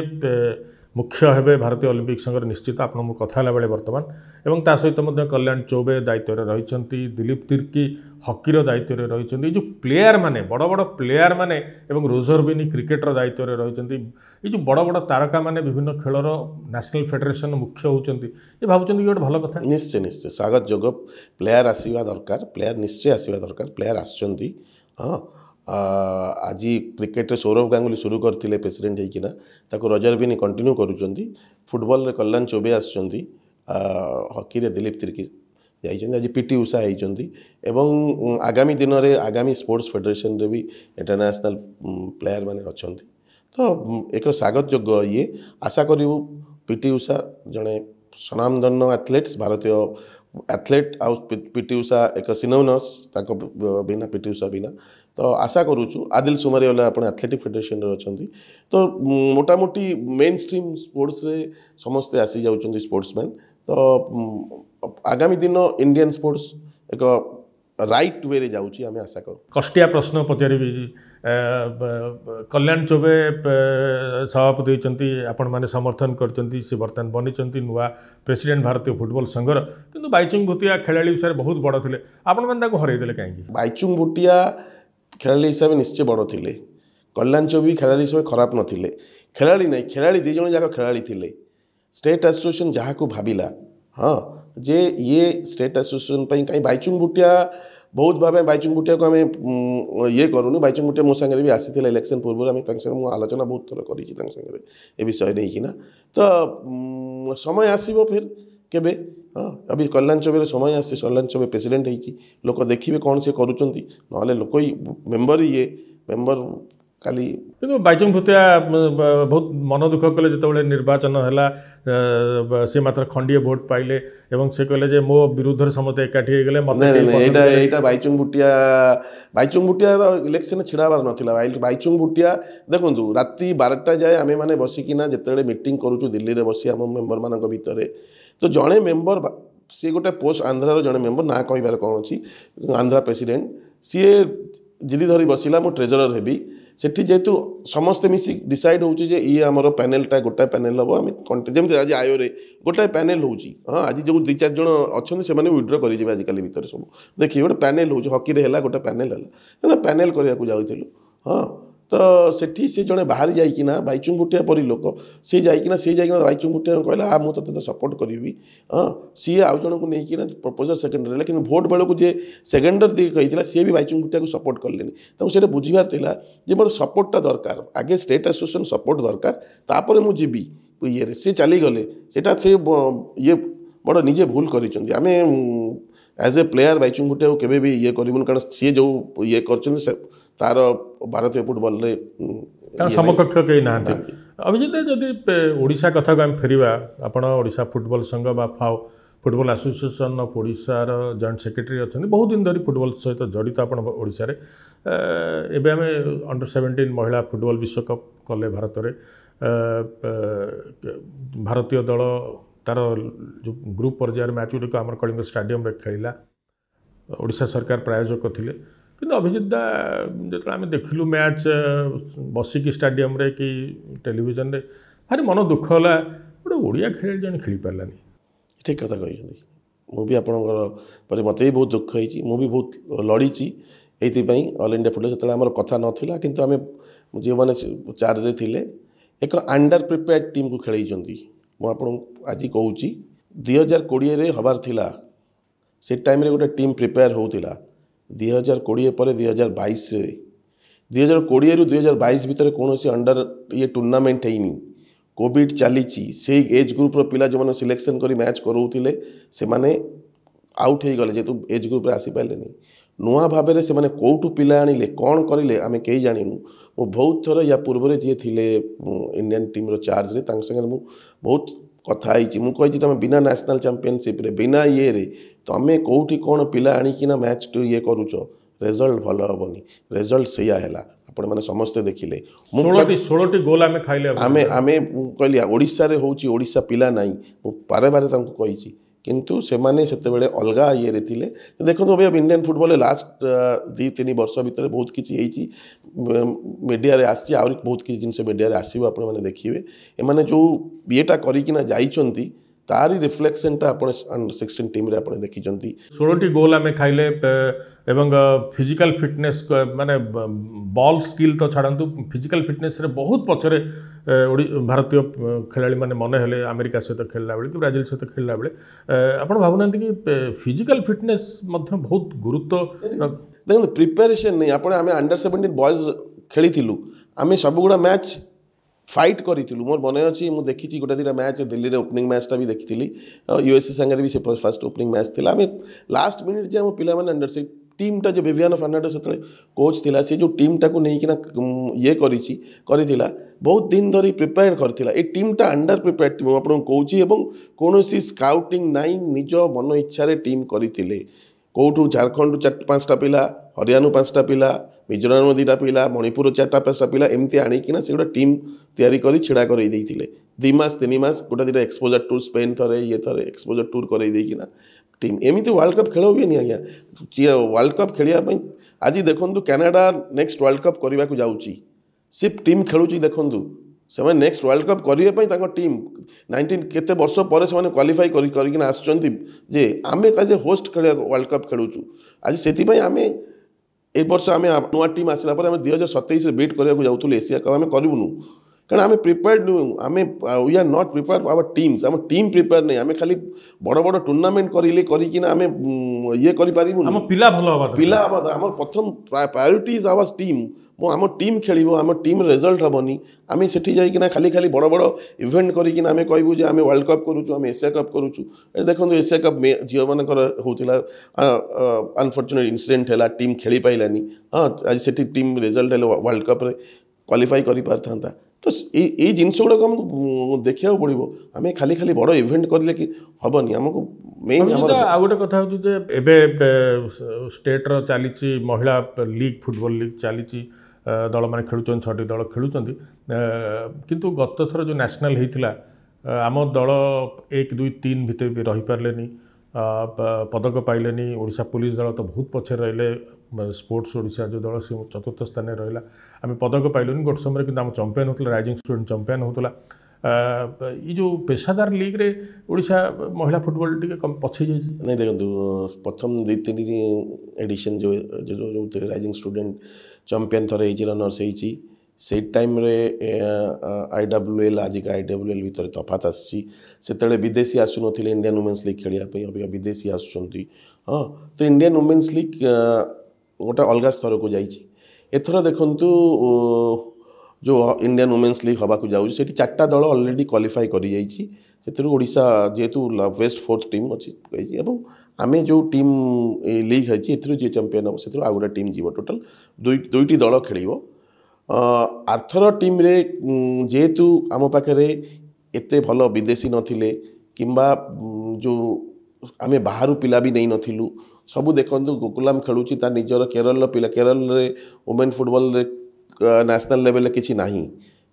ମୁଖ୍ୟ ହେବେ ଭାରତୀୟ ଅଲିମ୍ପିକ୍ ସଂଘରେ ନିଶ୍ଚିତ ଆପଣ ମୁଁ କଥା ହେଲାବେଳେ ବର୍ତ୍ତମାନ ଏବଂ ତା ସହିତ ମଧ୍ୟ କଲ୍ୟାଣ ଚୌବେ ଦାୟିତ୍ୱରେ ରହିଛନ୍ତି ଦିଲୀପ ତିର୍କି ହକିର ଦାୟିତ୍ୱରେ ରହିଛନ୍ତି ଏଇ ଯେଉଁ ପ୍ଲେୟାରମାନେ ବଡ଼ ବଡ଼ ପ୍ଲେୟାରମାନେ ଏବଂ ରୋଜରବିନି କ୍ରିକେଟର ଦାୟିତ୍ୱରେ ରହିଛନ୍ତି ଏଇ ଯେଉଁ ବଡ଼ ବଡ଼ ତାରକାମାନେ ବିଭିନ୍ନ ଖେଳର ନ୍ୟାସନାଲ୍ ଫେଡେରେସନ୍ ମୁଖ୍ୟ ହେଉଛନ୍ତି ଏ ଭାବୁଛନ୍ତି ଗୋଟେ ଭଲ କଥା ନିଶ୍ଚୟ ନିଶ୍ଚୟ ସ୍ୱାଗତ ଯୋଗ ପ୍ଲେୟାର ଆସିବା ଦରକାର ପ୍ଲେୟାର ନିଶ୍ଚୟ ଆସିବା ଦରକାର ପ୍ଲେୟାର ଆସୁଛନ୍ତି ହଁ আজি କ୍ରିକେଟ୍ରେ ସୌରଭ ଗାଙ୍ଗୁଲି ସୁରୁ କରିଥିଲେ ପ୍ରେସିଡେଣ୍ଟ ହେଇକିନା ତାକୁ ରଜର ବିନି କଣ୍ଟିନ୍ୟୁ କରୁଛନ୍ତି ଫୁଟବଲ୍ରେ କଲ୍ୟାଣ ଚୋବେ ଆସୁଛନ୍ତି ହକିରେ ଦିଲ୍ଲୀପ ତିର୍କି ଯାଇଛନ୍ତି ଆଜି ପି ଟି ଉଷା ହେଇଛନ୍ତି ଏବଂ ଆଗାମୀ ଦିନରେ ଆଗାମୀ ସ୍ପୋର୍ଟସ୍ ଫେଡେରେସନରେ ବି ଇଣ୍ଟରନ୍ୟାସନାଲ୍ ପ୍ଲେୟାରମାନେ ଅଛନ୍ତି ତ ଏକ ସ୍ୱାଗତଯୋଗ୍ୟ ଇଏ ଆଶା କରିବୁ ପି ଟି ଉଷା ଜଣେ ସ୍ୱନାମଧନ୍ୟ ଆଥଲେଟ୍ସ ଭାରତୀୟ ଆଥଲେଟ୍ ଆଉ ପି ଟି ଉଷା ଏକ ସିନୋନସ୍ ତାଙ୍କ ବିନା ପି ଟି ଉଷା ବିନା ତ ଆଶା କରୁଛୁ ଆଦିଲ ସୁମାରିୱାଲା ଆପଣ ଆଥଲେଟିକ୍ ଫେଡେରେସନରେ ଅଛନ୍ତି ତ ମୋଟାମୋଟି ମେନ୍ ଷ୍ଟ୍ରିମ୍ ସ୍ପୋର୍ଟସରେ ସମସ୍ତେ ଆସିଯାଉଛନ୍ତି ସ୍ପୋର୍ଟସମ୍ୟାନ୍ ତ ଆଗାମୀ ଦିନ ଇଣ୍ଡିଆନ୍ ସ୍ପୋର୍ଟସ ଏକ ରାଇଟ୍ ୱେରେ ଯାଉଛି ଆମେ ଆଶା କରୁ କଷ୍ଟିଆ ପ୍ରଶ୍ନ ପଚାରିବି କଲ୍ୟାଣ ଚୋବେ ସଭାପତି ହୋଇଛନ୍ତି ଆପଣମାନେ ସମର୍ଥନ କରିଛନ୍ତି ସେ ବର୍ତ୍ତମାନ ବନିଛନ୍ତି ନୂଆ ପ୍ରେସିଡେଣ୍ଟ ଭାରତୀୟ ଫୁଟବଲ ସଂଘର କିନ୍ତୁ ବାଇଚୁଙ୍ଗ ଭୁଟିଆ ଖେଳାଳି ବିଷୟରେ ବହୁତ ବଡ଼ ଥିଲେ ଆପଣମାନେ ତାଙ୍କୁ ହରାଇଦେଲେ କାହିଁକି ବାଇଚୁଙ୍ଗ ଭୁଟିଆ ଖେଳାଳି ହିସାବରେ ନିଶ୍ଚୟ ବଡ଼ ଥିଲେ କଲ୍ୟାଣ ଚୌବେ ଖେଳାଳି ହିସାବରେ ଖରାପ ନଥିଲେ ଖେଳାଳି ନାହିଁ ଖେଳାଳି ଦୁଇ ଜଣ ଯାକ ଖେଳାଳି ଥିଲେ ଷ୍ଟେଟ୍ ଆସୋସିଏସନ୍ ଯାହାକୁ ଭାବିଲା ହଁ ଯେ ଇଏ ଷ୍ଟେଟ୍ ଆସୋସିଏସନ୍ ପାଇଁ କାହିଁ ବାଇଚୁଙ୍ଗ ଭୁଟିଆ ବହୁତ ଭାବେ ବାଇଚୁଙ୍ଗ ଭୁଟିଆକୁ ଆମେ ଇଏ କରୁନୁ ବାଇଚୁଙ୍ଗ ଭୁଟିଆ ମୋ ସାଙ୍ଗରେ ବି ଆସିଥିଲା ଇଲେକ୍ସନ୍ ପୂର୍ବରୁ ଆମେ ତାଙ୍କ ସାଙ୍ଗରେ ମୁଁ ଆଲୋଚନା ବହୁତ ଥର କରିଛି ତାଙ୍କ ସାଙ୍ଗରେ ଏ ବିଷୟ ନେଇକିନା ତ ସମୟ ଆସିବ ଫେର୍ কেবে ହଁ ଏବେ କଲ୍ୟାଣ ଚୌବେରେ ସମୟ ଆସିଛି କଲ୍ୟାଣ ଚୌବେ ପ୍ରେସିଡେଣ୍ଟ ହେଇଛି ଲୋକ ଦେଖିବେ କ'ଣ ସିଏ କରୁଛନ୍ତି ନହେଲେ ଲୋକ ମେମ୍ବର ଇଏ ମେମ୍ବର କାଲି କିନ୍ତୁ ବାଇଚୁଙ୍ଗ ଭୂତିଆ ବହୁତ ମନ ଦୁଃଖ କଲେ ଯେତେବେଳେ ନିର୍ବାଚନ ହେଲା ସେ ମାତ୍ର ଖଣ୍ଡିଏ ଭୋଟ୍ ପାଇଲେ ଏବଂ ସେ କହିଲେ ଯେ ମୋ ବିରୁଦ୍ଧରେ ସମସ୍ତେ ଏକାଠି ହେଇଗଲେ ମୋତେ ଏଇଟା ଏଇଟା ବାଇଚୁଙ୍ଗ ଭୁଟିଆ ବାଇଚୁଙ୍ଗ ଭୁଟିଆର ଇଲେକ୍ସନ୍ ଛିଡ଼ା ହେବାର ନଥିଲା ବାଇଚୁଙ୍ଗ ଭୁଟିଆ ଦେଖନ୍ତୁ ରାତି ବାରଟା ଯାଏ ଆମେମାନେ ବସିକିନା ଯେତେବେଳେ ମିଟିଂ କରୁଛୁ ଦିଲ୍ଲୀରେ ବସି ଆମ ମେମ୍ବରମାନଙ୍କ ଭିତରେ ତ ଜଣେ ମେମ୍ବର ସିଏ ଗୋଟେ ପୋଷ୍ଟ ଆନ୍ଧ୍ରାର ଜଣେ ମେମ୍ବର ନାଁ କହିବାର କ'ଣ ଅଛି ଆନ୍ଧ୍ରା ପ୍ରେସିଡେଣ୍ଟ ସିଏ ଜିଦି ଧରି ବସିଲା ମୁଁ ଟ୍ରେଜରର ହେବି ସେଠି ଯେହେତୁ ସମସ୍ତେ ମିଶି ଡିସାଇଡ଼ ହେଉଛି ଯେ ଇଏ ଆମର ପ୍ୟାନେଲଟା ଗୋଟାଏ ପ୍ୟାନେଲ ହେବ ଆମେ ଯେମିତି ଆଜି ଆୟୋରେ ଗୋଟାଏ ପ୍ୟାନେଲ ହେଉଛି ହଁ ଆଜି ଯେଉଁ ଦୁଇ ଚାରି ଜଣ ଅଛନ୍ତି ସେମାନେ ୱିଡ୍ର କରିଯିବେ ଆଜିକାଲି ଭିତରେ ସବୁ ଦେଖିବେ ଗୋଟେ ପ୍ୟାନେଲ ହେଉଛି ହକିରେ ହେଲା ଗୋଟେ ପ୍ୟାନେଲ ହେଲା କାରଣ ପ୍ୟାନେଲ କରିବାକୁ ଯାଉଥିଲୁ ହଁ तो से जड़े बाहरी जाइना भाईचुंगुटिया पर लोक सी जाइना सी जाइना भाईचुंगुटिया कहला हाँ मुझे तेज सपोर्ट करी हाँ सी आउ जन को लेकिन प्रपोजर सेकेंडरी है कि भोट बेलू जे सेकेंडर दिए कही सी भी भाईचुंगुटिया को सपोर्ट कले से बुझार था जो मतलब सपोर्टा दरकार आगे स्टेट आसोसीएसन सपोर्ट दरकार मुझे ईये सी चलीगले से ये बड़ निजे भूल करें ए प्लेयार भाईचुंगुटिया को केवे भी ई करूँ सी जो ई कर ତାର ଭାରତୀୟ ଫୁଟବଲରେ ତା ସମକକ୍ଷ କେହି ନାହାନ୍ତି ଅଭିଜିତ ଯଦି ଓଡ଼ିଶା କଥାକୁ ଆମେ ଫେରିବା ଆପଣ ଓଡ଼ିଶା ଫୁଟବଲ ସଂଘ ବା ଫାଓ ଫୁଟବଲ ଆସୋସିଏସନ୍ ଅଫ୍ ଓଡ଼ିଶାର ଜଏଣ୍ଟ ସେକ୍ରେଟାରୀ ଅଛନ୍ତି ବହୁତ ଦିନ ଧରି ଫୁଟବଲ ସହିତ ଜଡ଼ିତ ଆପଣ ଓଡ଼ିଶାରେ ଏବେ ଆମେ ଅଣ୍ଡର ସେଭେଣ୍ଟିନ୍ ମହିଳା ଫୁଟବଲ ବିଶ୍ୱକପ୍ କଲେ ଭାରତରେ ଭାରତୀୟ ଦଳ ତାର ଯେଉଁ ଗ୍ରୁପ୍ ପର୍ଯ୍ୟାୟର ମ୍ୟାଚ୍ ଗୁଡ଼ିକ ଆମର କଳିଙ୍ଗ ଷ୍ଟାଡ଼ିୟମରେ ଖେଳିଲା ଓଡ଼ିଶା ସରକାର ପ୍ରାୟୋଜକ ଥିଲେ କିନ୍ତୁ ଅଭିଜିତ ଦା ଯେତେବେଳେ ଆମେ ଦେଖିଲୁ ମ୍ୟାଚ୍ ବସିକି ଷ୍ଟାଡ଼ିୟମରେ କି ଟେଲିଭିଜନରେ ଭାରି ମନ ଦୁଃଖ ହେଲା ଗୋଟେ ଓଡ଼ିଆ ଖେଳାଳି ଜଣେ ଖେଳିପାରିଲାନି ଠିକ୍ କଥା କହିଛନ୍ତି ମୁଁ ବି ଆପଣଙ୍କର ପରେ ମୋତେ ବି ବହୁତ ଦୁଃଖ ହେଇଛି ମୁଁ ବି ବହୁତ ଲଢ଼ିଛି ଏଇଥିପାଇଁ ଅଲ୍ ଇଣ୍ଡିଆ ଫୁଟବଲ୍ ସେତେବେଳେ ଆମର କଥା ନଥିଲା କିନ୍ତୁ ଆମେ ଯେଉଁମାନେ ଚାର୍ଜରେ ଥିଲେ ଏକ ଆଣ୍ଡର ପ୍ରିପେୟାର୍ଡ଼ ଟିମ୍କୁ ଖେଳାଇଛନ୍ତି ମୁଁ ଆପଣଙ୍କୁ ଆଜି କହୁଛି ଦୁଇ ହଜାର କୋଡ଼ିଏରେ ହେବାର ଥିଲା ସେ ଟାଇମ୍ରେ ଗୋଟେ ଟିମ୍ ପ୍ରିପେୟାର ହେଉଥିଲା ଦୁଇ ହଜାର କୋଡ଼ିଏ ପରେ ଦୁଇ ହଜାର ବାଇଶରେ ଦୁଇ ହଜାର କୋଡ଼ିଏରୁ ଦୁଇ ହଜାର ବାଇଶ ଭିତରେ କୌଣସି ଅଣ୍ଡର ଇଏ ଟୁର୍ଣ୍ଣାମେଣ୍ଟ ହେଇନି କୋଭିଡ଼ ଚାଲିଛି ସେଇ ଏଜ୍ ଗ୍ରୁପ୍ର ପିଲା ଯେଉଁମାନେ ସିଲେକ୍ସନ୍ କରି ମ୍ୟାଚ୍ କରାଉଥିଲେ ସେମାନେ ଆଉଟ୍ ହେଇଗଲେ ଯେହେତୁ ଏଜ୍ ଗ୍ରୁପ୍ରେ ଆସିପାରିଲେନି ନୂଆ ଭାବରେ ସେମାନେ କେଉଁଠୁ ପିଲା ଆଣିଲେ କ'ଣ କରିଲେ ଆମେ କେହି ଜାଣିନୁ ମୁଁ ବହୁତ ଥର ୟା ପୂର୍ବରେ ଯିଏ ଥିଲେ ଇଣ୍ଡିଆନ୍ ଟିମ୍ର ଚାର୍ଜରେ ତାଙ୍କ ସାଙ୍ଗରେ ମୁଁ ବହୁତ କଥା ହେଇଛି ମୁଁ କହିଛି ତୁମେ ବିନା ନ୍ୟାସନାଲ୍ ଚାମ୍ପିଅନସିପ୍ରେ ବିନା ଇଏରେ ତୁମେ କେଉଁଠି କ'ଣ ପିଲା ଆଣିକିନା ମ୍ୟାଚ୍ ଇଏ କରୁଛ ରେଜଲ୍ଟ ଭଲ ହେବନି ରେଜଲ୍ଟ ସେଇଆ ହେଲା ଆପଣମାନେ ସମସ୍ତେ ଦେଖିଲେ ଷୋହଳଟି ଷୋହଳଟି ଗୋଲ୍ ଆମେ ଖାଇଲେ ଆମେ ଆମେ ମୁଁ କହିଲି ଓଡ଼ିଶାରେ ହେଉଛି ଓଡ଼ିଶା ପିଲା ନାହିଁ ମୁଁ ବାରେ ବାରେ ତାଙ୍କୁ କହିଛି କିନ୍ତୁ ସେମାନେ ସେତେବେଳେ ଅଲଗା ଇଏରେ ଥିଲେ ଦେଖନ୍ତୁ ଅଭି ଇଣ୍ଡିଆନ୍ ଫୁଟବଲ୍ରେ ଲାଷ୍ଟ ଦୁଇ ତିନି ବର୍ଷ ଭିତରେ ବହୁତ କିଛି ହେଇଛି ମିଡ଼ିଆରେ ଆସିଛି ଆହୁରି ବହୁତ କିଛି ଜିନିଷ ମିଡ଼ିଆରେ ଆସିବ ଆପଣମାନେ ଦେଖିବେ ଏମାନେ ଯେଉଁ ଇଏଟା କରିକିନା ଯାଇଛନ୍ତି ତାରି ରିଫ୍ଲେକ୍ସନ୍ଟା ଆପଣ ଅଣ୍ଡର ସିକ୍ସଟିନ୍ ଟିମ୍ରେ ଆପଣ ଦେଖିଛନ୍ତି ଷୋହଳଟି ଗୋଲ୍ ଆମେ ଖାଇଲେ ଏବଂ ଫିଜିକାଲ୍ ଫିଟନେସ୍ ମାନେ ବଲ୍ ସ୍କିଲ୍ ତ ଛାଡ଼ନ୍ତୁ ଫିଜିକାଲ୍ ଫିଟନେସ୍ରେ ବହୁତ ପଛରେ ଭାରତୀୟ ଖେଳାଳିମାନେ ମନେ ହେଲେ ଆମେରିକା ସହିତ ଖେଳିଲା ବେଳେ କି ବ୍ରାଜିଲ ସହିତ ଖେଳିଲା ବେଳେ ଆପଣ ଭାବୁନାହାନ୍ତି କି ଫିଜିକାଲ୍ ଫିଟନେସ୍ ମଧ୍ୟ ବହୁତ ଗୁରୁତ୍ୱ ଦେଖନ୍ତୁ ପ୍ରିପାରେସନ୍ ନାହିଁ ଆପଣ ଆମେ ଅଣ୍ଡର ସେଭେଣ୍ଟିନ୍ ବଏଜ୍ ଖେଳିଥିଲୁ ଆମେ ସବୁଗୁଡ଼ା ମ୍ୟାଚ୍ ଫାଇଟ୍ କରିଥିଲୁ ମୋର ମନେ ଅଛି ମୁଁ ଦେଖିଛି ଗୋଟେ ଦୁଇଟା ମ୍ୟାଚ୍ ଦିଲ୍ଲୀରେ ଓପନିଂ ମ୍ୟାଚ୍ଟା ବି ଦେଖିଥିଲି ইউএসএ ସାଙ୍ଗରେ ବି ସେ ওপনিং ଓପନିଂ ମ୍ୟାଚ୍ ଥିଲା ଆମେ ଲାଷ୍ଟ ମିନିଟ୍ আমার ଆମ ପିଲାମାନେ ଅଣ୍ଡର ସେ টিমটা যে বেবিয়ানো ফার্নাডো সেতবে কোচ লা সে যে টিমটা নেইকিনা ইয়ে করেছি করে বহুত দিন ধরে প্রিপেয়ার করে এই টিমটা আন্ডার প্রিপেয়ার টিম আপনার কৌছি এবং কোণী স্কাউটিং নাই নিজ মন ইচ্ছার টিম করে କେଉଁଠୁ ଝାଡ଼ଖଣ୍ଡରୁ ଚାରି ପାଞ୍ଚଟା ପିଲା ହରିୟାଣାରୁ ପାଞ୍ଚଟା ପିଲା ମିଜୋରାମରୁ ଦୁଇଟା ପିଲା ମଣିପୁରରୁ ଚାରିଟା ପାଞ୍ଚଟା ପିଲା ଏମିତି ଆଣିକିନା ସେ ଗୋଟେ ଟିମ୍ ତିଆରି କରି ଛିଡ଼ା କରେଇ ଦେଇଥିଲେ ଦୁଇ ମାସ ତିନି ମାସ ଗୋଟେ ଦୁଇଟା ଏକ୍ସପୋଜର ଟୁର୍ ସ୍ପେନ୍ ଥରେ ଇଏ ଥରେ ଏକ୍ସପୋଜର ଟୁର୍ କରେଇ ଦେଇକିନା ଟିମ୍ ଏମିତି ୱାର୍ଲଡ଼ କପ୍ ଖେଳ ହୁଏନି ଆଜ୍ଞା ଯିଏ ୱାର୍ଲଡ଼ କପ୍ ଖେଳିବା ପାଇଁ ଆଜି ଦେଖନ୍ତୁ କାନାଡ଼ା ନେକ୍ସଟ ୱାର୍ଲଡ଼ କପ୍ କରିବାକୁ ଯାଉଛି ସେ ଟିମ୍ ଖେଳୁଛି ଦେଖନ୍ତୁ ସେମାନେ ନେକ୍ସଟ ୱାର୍ଲଡ଼ କପ୍ କରିବା ପାଇଁ ତାଙ୍କ ଟିମ୍ ନାଇଣ୍ଟିନ୍ କେତେ ବର୍ଷ ପରେ ସେମାନେ କ୍ୱାଲିଫାଇ କରି କରିକିନା ଆସୁଛନ୍ତି ଯେ ଆମେ ଆଜ୍ ଏ ହୋଷ୍ଟ ଖେଳିବା ୱାର୍ଲଡ଼ କପ୍ ଖେଳୁଛୁ ଆଜି ସେଥିପାଇଁ ଆମେ ଏ ବର୍ଷ ଆମେ ନୂଆ ଟିମ୍ ଆସିଲା ପରେ ଆମେ ଦୁଇ ହଜାର ସତେଇଶରେ ବିଟ୍ କରିବାକୁ ଯାଉଥିଲୁ ଏସିଆ କପ୍ ଆମେ କରିବୁନୁ କାରଣ ଆମେ ପ୍ରିପେୟାର୍ଡ଼ ନୁହେଁ ଆମେ we are not prepared our teams ଆମ ଟିମ୍ ପ୍ରିପେୟାର୍ ନାହିଁ ଆମେ ଖାଲି ବଡ଼ ବଡ଼ ଟୁର୍ଣ୍ଣାମେଣ୍ଟ କରିଲେ କରିକିନା ଆମେ ଇଏ କରିପାରିବୁ ଆମ ପିଲା ଭଲ ହେବା ପିଲା ହେବା ଆମର ପ୍ରଥମ ପ୍ରାୟୋରିଟି ଇଜ୍ ଆୱାର ଟିମ୍ ମୁଁ ଆମ ଟିମ୍ ଖେଳିବ ଆମ ଟିମ୍ର ରେଜଲ୍ଟ ହେବନି ଆମେ ସେଠି ଯାଇକିନା ଖାଲି ଖାଲି ବଡ଼ ବଡ଼ ଇଭେଣ୍ଟ କରିକିନା ଆମେ କହିବୁ ଯେ ଆମେ ୱାର୍ଲଡ଼ କପ୍ କରୁଛୁ ଆମେ ଏସିଆ କପ୍ କରୁଛୁ ଦେଖନ୍ତୁ ଏସିଆ କପ୍ ଝିଅମାନଙ୍କର ହେଉଥିଲା ଅନଫର୍ଚୁନେଟ୍ ଇନସିଡେଣ୍ଟ ହେଲା ଟିମ୍ ଖେଳି ପାଇଲାନି ହଁ ଆଜି ସେଠି ଟିମ୍ ରେଜଲ୍ଟ ହେଲେ ୱାର୍ଲଡ଼ କପ୍ରେ କ୍ୱାଲିଫାଇ କରିପାରିଥାନ୍ତା ତ ଏଇ ଏଇ ଜିନିଷ ଗୁଡ଼ାକୁ ଆମକୁ ଦେଖିବାକୁ ପଡ଼ିବ ଆମେ ଖାଲି ଖାଲି ବଡ଼ ଇଭେଣ୍ଟ କରିଲେ କି ହେବନି ଆମକୁ ମେନ୍ ଆଉ ଗୋଟେ କଥା ହେଉଛି ଯେ ଏବେ ଷ୍ଟେଟ୍ର ଚାଲିଛି ମହିଳା ଲିଗ୍ ଫୁଟବଲ୍ ଲିଗ୍ ଚାଲିଛି ଦଳମାନେ ଖେଳୁଛନ୍ତି ଛଅଟି ଦଳ ଖେଳୁଛନ୍ତି କିନ୍ତୁ ଗତଥର ଯେଉଁ ନ୍ୟାସନାଲ୍ ହେଇଥିଲା ଆମ ଦଳ ଏକ ଦୁଇ ତିନି ଭିତରେ ବି ରହିପାରିଲେନି ପଦକ ପାଇଲେନି ଓଡ଼ିଶା ପୋଲିସ ଦଳ ତ ବହୁତ ପଛରେ ରହିଲେ ସ୍ପୋର୍ଟସ୍ ଓଡ଼ିଶା ଯେଉଁ ଦଳ ସେ ଚତୁର୍ଥ ସ୍ଥାନରେ ରହିଲା ଆମେ ପଦକ ପାଇଲୁନି ଗୋଟେ ସମୟରେ କିନ୍ତୁ ଆମ ଚମ୍ପିଆନ୍ ହେଉଥିଲା ରାଇଜିଂ ଷ୍ଟୁଡେଣ୍ଟ ଚମ୍ପିଆନ୍ ହେଉଥିଲା ଏଇ ଯେଉଁ ପେସାଦାର ଲିଗ୍ରେ ଓଡ଼ିଶା ମହିଳା ଫୁଟବଲ୍ ଟିକେ ପଛେଇ ଯାଇଛି ନାଇଁ ଦେଖନ୍ତୁ ପ୍ରଥମ ଦୁଇ ତିନି ଏଡ଼ିସନ୍ ଯେଉଁ ଯେଉଁଥିରେ ରାଇଜିଂ ଷ୍ଟୁଡେଣ୍ଟ ଚମ୍ପିଆନ୍ ଥରେ ହେଇଛି ରନର୍ସ ହେଇଛି ସେଇ ଟାଇମ୍ରେ ଆଇ ଡବ୍ଲ୍ୟୁ ଏଲ୍ ଆଜିକା ଆଇ ଡବ୍ଲ୍ୟୁ ଏଲ୍ ଭିତରେ ତଫାତ ଆସିଛି ସେତେବେଳେ ବିଦେଶୀ ଆସୁନଥିଲେ ଇଣ୍ଡିଆନ୍ ୱମେନ୍ସ ଲିଗ୍ ଖେଳିବା ପାଇଁ ଅବିକା ବିଦେଶୀ ଆସୁଛନ୍ତି ହଁ ତ ଇଣ୍ଡିଆନ୍ ୱମେନ୍ସ ଲିଗ୍ ଗୋଟେ ଅଲଗା ସ୍ତରକୁ ଯାଇଛି ଏଥର ଦେଖନ୍ତୁ ଯେଉଁ ଇଣ୍ଡିଆନ୍ ୱମେନ୍ସ ଲିଗ୍ ହେବାକୁ ଯାଉଛି ସେଠି ଚାରିଟା ଦଳ ଅଲରେଡ଼ି କ୍ୱାଲିଫାଏ କରିଯାଇଛି ସେଥିରୁ ଓଡ଼ିଶା ଯେହେତୁ ୱେଷ୍ଟ ଫୋର୍ଥ ଟିମ୍ ଅଛି ଯାଇଛି ଏବଂ ଆମେ ଯେଉଁ ଟିମ୍ ଏ ଲିଗ୍ ହେଇଛି ଏଥିରୁ ଯିଏ ଚାମ୍ପିଅନ୍ ହେବ ସେଥିରୁ ଆଉ ଗୋଟେ ଟିମ୍ ଯିବ ଟୋଟାଲ୍ ଦୁଇ ଦୁଇଟି ଦଳ ଖେଳିବ ଆର୍ଥର ଟିମ୍ରେ ଯେହେତୁ ଆମ ପାଖରେ ଏତେ ଭଲ ବିଦେଶୀ ନଥିଲେ କିମ୍ବା ଯେଉଁ ଆମେ ବାହାରୁ ପିଲା ବି ନେଇନଥିଲୁ ସବୁ ଦେଖନ୍ତୁ ଗୋକୁଲାମ ଖେଳୁଛି ତା ନିଜର କେରଳର ପିଲା କେରଳରେ ଓମେନ୍ ଫୁଟବଲ୍ରେ ନ୍ୟାସନାଲ୍ ଲେଭେଲରେ କିଛି ନାହିଁ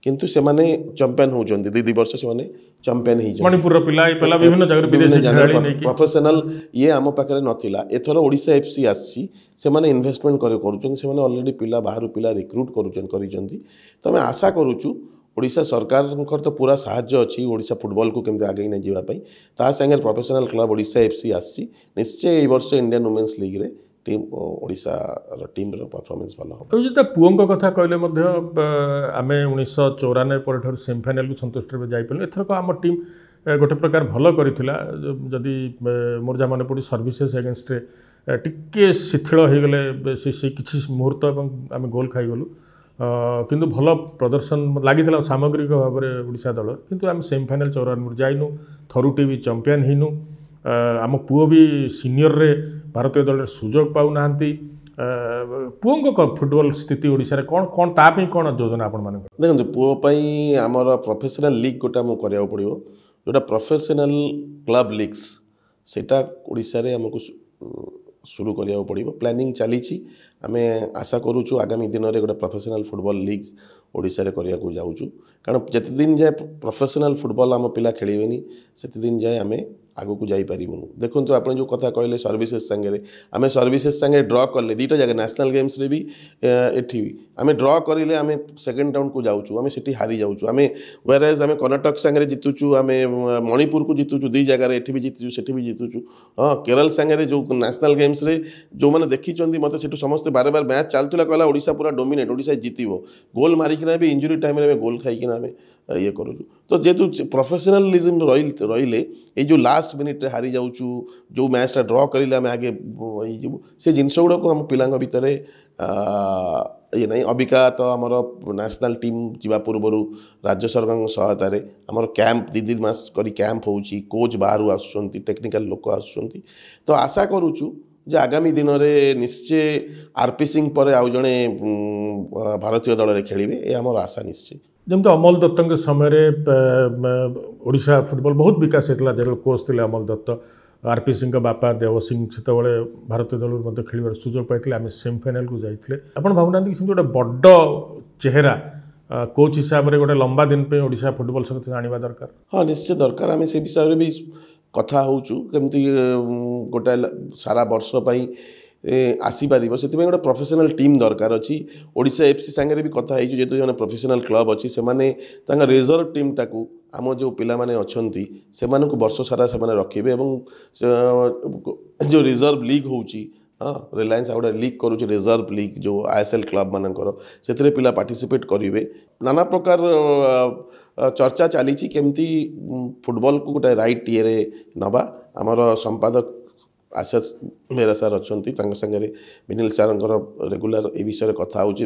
କିନ୍ତୁ ସେମାନେ ଚମ୍ପିଆନ୍ ହେଉଛନ୍ତି ଦୁଇ ଦୁଇ ବର୍ଷ ସେମାନେ ଚମ୍ପିଆନ୍ ହେଇଛନ୍ତି ମଣିପୁରର ପିଲା ଏ ପିଲା ବିଭିନ୍ନ ଜାଗାରେ ବିଦେଶୀ ଖେଳାଳି ନେଇକି ପ୍ରଫେସନାଲ୍ ଇଏ ଆମ ପାଖରେ ନଥିଲା ଏଥର ଓଡ଼ିଶା ଏଫ୍ ସି ଆସିଛି ସେମାନେ ଇନଭେଷ୍ଟମେଣ୍ଟ କରି କରୁଛନ୍ତି ସେମାନେ ଅଲରେଡ଼ି ପିଲା ବାହାରୁ ପିଲା ରିକ୍ରୁଟ୍ କରୁଛନ୍ତି କରିଛନ୍ତି ତ ଆମେ ଆଶା କରୁଛୁ ଓଡ଼ିଶା ସରକାରଙ୍କର ତ ପୁରା ସାହାଯ୍ୟ ଅଛି ଓଡ଼ିଶା ଫୁଟବଲ୍କୁ କେମିତି ଆଗେଇ ନେଇଯିବା ପାଇଁ ତା ସାଙ୍ଗରେ professional club Odisha F C ଆସିଛି ନିଶ୍ଚୟ ଏଇ ବର୍ଷ ଇଣ୍ଡିଆନ୍ ୱମେନ୍ସ ଲିଗ୍ରେ ଟିମ୍ ଓଡ଼ିଶାର ଟିମ୍ର ପରଫର୍ମାନ୍ସ ଭଲ ହେବ ଆଉ ଯେତେ ପୁଅଙ୍କ କଥା କହିଲେ ମଧ୍ୟ ଆମେ ଉଣେଇଶହ ଚଉରାନବେ ପରଠାରୁ ସେମିଫାଇନାଲ୍କୁ ସନ୍ତୁଷ୍ଟ ରୂପେ ଯାଇପାରିଲୁ ଏଥରକ ଆମ ଟିମ୍ ଗୋଟେ ପ୍ରକାର ଭଲ କରିଥିଲା ଯଦି ମୋର ଯାହା ମନେ ପଡ଼ୁଛି ସର୍ଭିସେସ୍ ଏଗେନ୍ଷ୍ଟରେ ଟିକିଏ ଶିଥିଳ ହୋଇଗଲେ ସେ ସେ କିଛି ମୁହୂର୍ତ୍ତ ଏବଂ ଆମେ ଗୋଲ୍ ଖାଇଗଲୁ କିନ୍ତୁ ଭଲ ପ୍ରଦର୍ଶନ ଲାଗିଥିଲା ସାମଗ୍ରିକ ଭାବରେ ଓଡ଼ିଶା ଦଳ କିନ୍ତୁ ଆମେ ସେମିଫାଇନାଲ୍ ଚଉରାନବେରୁ ଯାଇନୁ ଥରୁଟି ବି ଚମ୍ପିଆନ୍ ହେଇନୁ ଆମ ପୁଅ ବି ସିନିୟରରେ ଭାରତୀୟ ଦଳରେ ସୁଯୋଗ ପାଉନାହାନ୍ତି ପୁଅଙ୍କ ଫୁଟବଲ ସ୍ଥିତି ଓଡ଼ିଶାରେ କ'ଣ କ'ଣ ତା ପାଇଁ କ'ଣ ଯୋଜନା ଆପଣମାନଙ୍କର ଦେଖନ୍ତୁ ପୁଅ ପାଇଁ ଆମର ପ୍ରଫେସନାଲ୍ ଲିଗ୍ ଗୋଟେ ଆମକୁ କରିବାକୁ ପଡ଼ିବ ଯେଉଁଟା ପ୍ରଫେସନାଲ୍ କ୍ଲବ୍ ଲିଗ୍ସ ସେଇଟା ଓଡ଼ିଶାରେ ଆମକୁ ସୁରୁ କରିବାକୁ ପଡ଼ିବ ପ୍ଲାନିଂ ଚାଲିଛି ଆମେ ଆଶା କରୁଛୁ ଆଗାମୀ ଦିନରେ ଗୋଟେ ପ୍ରଫେସନାଲ୍ ଫୁଟବଲ୍ ଲିଗ୍ ଓଡ଼ିଶାରେ କରିବାକୁ ଯାଉଛୁ କାରଣ ଯେତେଦିନ যায় ପ୍ରଫେସନାଲ୍ ଫୁଟବଲ୍ ଆମ ପିଲା ଖେଳିବେନି ସେତେଦିନ যায় ଆମେ ଆଗକୁ ଯାଇପାରିବୁନୁ ଦେଖନ୍ତୁ ଆପଣ ଯେଉଁ କଥା କହିଲେ ସର୍ଭିସେସ୍ ସାଙ୍ଗରେ ଆମେ ସର୍ଭିସେସ୍ ସାଙ୍ଗରେ ଡ୍ର କଲେ ଦୁଇଟା ଜାଗା ନ୍ୟାସନାଲ୍ ଗେମ୍ସରେ ବି ଏଠି ବି ଆମେ ଡ୍ର କରିଲେ ଆମେ ସେକେଣ୍ଡ ରାଉଣ୍ଡକୁ ଯାଉଛୁ ଆମେ ସେଠି ହାରି ଯାଉଛୁ ଆମେ ୱେରାଏଜ୍ ଆମେ କର୍ଣ୍ଣାଟକ ସାଙ୍ଗରେ ଜିତୁଛୁ ଆମେ ମଣିପୁରକୁ ଜିତୁଛୁ ଦୁଇ ଜାଗାରେ ଏଠି ବି ଜିତୁଛୁ ସେଠି ବି ଜିତୁଛୁ ହଁ କେରଳ ସାଙ୍ଗରେ ଯେଉଁ ନ୍ୟାସନାଲ୍ ଗେମ୍ସରେ ଯେଉଁମାନେ ଦେଖିଛନ୍ତି ମୋତେ ସେଠୁ ସମସ୍ତେ ବାର ବାର ମ୍ୟାଚ୍ ଚାଲୁଥିଲା କହିଲା ଓଡ଼ିଶା ପୁରା ଡୋମିନେଟ୍ ଓଡ଼ିଶା ଜିତିବ ଗୋଲ୍ ମାରିକିନା ବି ଇଞ୍ଜୁରି ଟାଇମ୍ରେ ଆମେ ଗୋଲ୍ ଖାଇକିନା ଆମେ ଇଏ କରୁଛୁ তো যেহেতু প্রফেসনালিজম রহলে এই যে লাস্ট মিনিট্রে হারি যাচ্ছু যে ম্যাচটা ড্র করলে আমি আগে হয়েযু সে জিনিস গুড়াক আমার পিলা ভিতরে ଇଏ ନାହିଁ ଅବିକା ତ ଆମର ନ୍ୟାସନାଲ୍ ଟିମ୍ ଯିବା ପୂର୍ବରୁ ରାଜ୍ୟ ସରକାରଙ୍କ ସହାୟତାରେ ଆମର କ୍ୟାମ୍ପ ଦୁଇ ଦୁଇ ମାସ କରି କ୍ୟାମ୍ପ ହେଉଛି କୋଚ୍ ବାହାରୁ ଆସୁଛନ୍ତି ଟେକ୍ନିକାଲ୍ ଲୋକ ଆସୁଛନ୍ତି ତ ଆଶା କରୁଛୁ ଯେ ଆଗାମୀ ଦିନରେ ନିଶ୍ଚୟ ଆର୍ ପି ସିଂ ପରେ ଆଉ ଜଣେ ଭାରତୀୟ ଦଳରେ ଖେଳିବେ ଏ ଆମର ଆଶା ନିଶ୍ଚୟ ଯେମିତି ଅମଲ ଦତ୍ତଙ୍କ ସମୟରେ ଓଡ଼ିଶା ଫୁଟବଲ୍ ବହୁତ ବିକାଶ ହେଇଥିଲା ଯେତେବେଳେ କୋଚ୍ ଥିଲେ ଅମଲ ଦତ୍ତ ଆର୍ ପି ସିଂଙ୍କ ବାପା ଦେବ ସିଂ ସେତେବେଳେ ଭାରତୀୟ ଦଳରୁ ମଧ୍ୟ ଖେଳିବାର ସୁଯୋଗ ପାଇଥିଲେ ଆମେ ସେମିଫାଇନାଲ୍କୁ ଯାଇଥିଲେ ଆପଣ ଭାବୁନାହାନ୍ତି କି ସେମିତି ଗୋଟେ ବଡ଼ ଚେହେରା କୋଚ୍ ହିସାବରେ ଗୋଟେ ଲମ୍ବା ଦିନ ପାଇଁ ଓଡ଼ିଶା ଫୁଟବଲ୍ ସହିତ ଆଣିବା ଦରକାର ହଁ ନିଶ୍ଚୟ ଦରକାର ଆମେ ସେ ବିଷୟରେ ବି କଥା ହେଉଛୁ କେମିତି ଗୋଟାଏ ସାରା ବର୍ଷ ପାଇଁ ଆସିପାରିବ ସେଥିପାଇଁ ଗୋଟେ ପ୍ରଫେସନାଲ୍ ଟିମ୍ ଦରକାର ଅଛି ଓଡ଼ିଶା ଏଫ୍ ସି ସାଙ୍ଗରେ ବି କଥା ହେଇଛୁ ଯେହେତୁ ଜଣେ ପ୍ରଫେସନାଲ୍ କ୍ଲବ୍ ଅଛି ସେମାନେ ତାଙ୍କ ରିଜର୍ଭ ଟିମ୍ଟାକୁ ଆମ ଯେଉଁ ପିଲାମାନେ ଅଛନ୍ତି ସେମାନଙ୍କୁ ବର୍ଷ ସାରା ସେମାନେ ରଖିବେ ଏବଂ ଯେଉଁ ରିଜର୍ଭ ଲିଗ୍ ହେଉଛି ହଁ ରିଲାଏନ୍ସ ଆଉ ଗୋଟେ ଲିଗ୍ କରୁଛି ରିଜର୍ଭ ଲିଗ୍ ଯେଉଁ ଆଇ ଏସ୍ ଏଲ୍ କ୍ଲବ୍ମାନଙ୍କର ସେଥିରେ ପିଲା ପାର୍ଟିସିପେଟ୍ କରିବେ ନାନା ପ୍ରକାର ଚର୍ଚ୍ଚା ଚାଲିଛି କେମିତି ଫୁଟବଲ୍କୁ ଗୋଟେ ରାଇଟ୍ ଇଏରେ ନେବା ଆମର ସମ୍ପାଦକ আসছ মেরাস আরচন্তি তাং সঙ্গরে বিনিল সারঙ্গর রেগুলার এ বিষয়ৰ কথা আউজি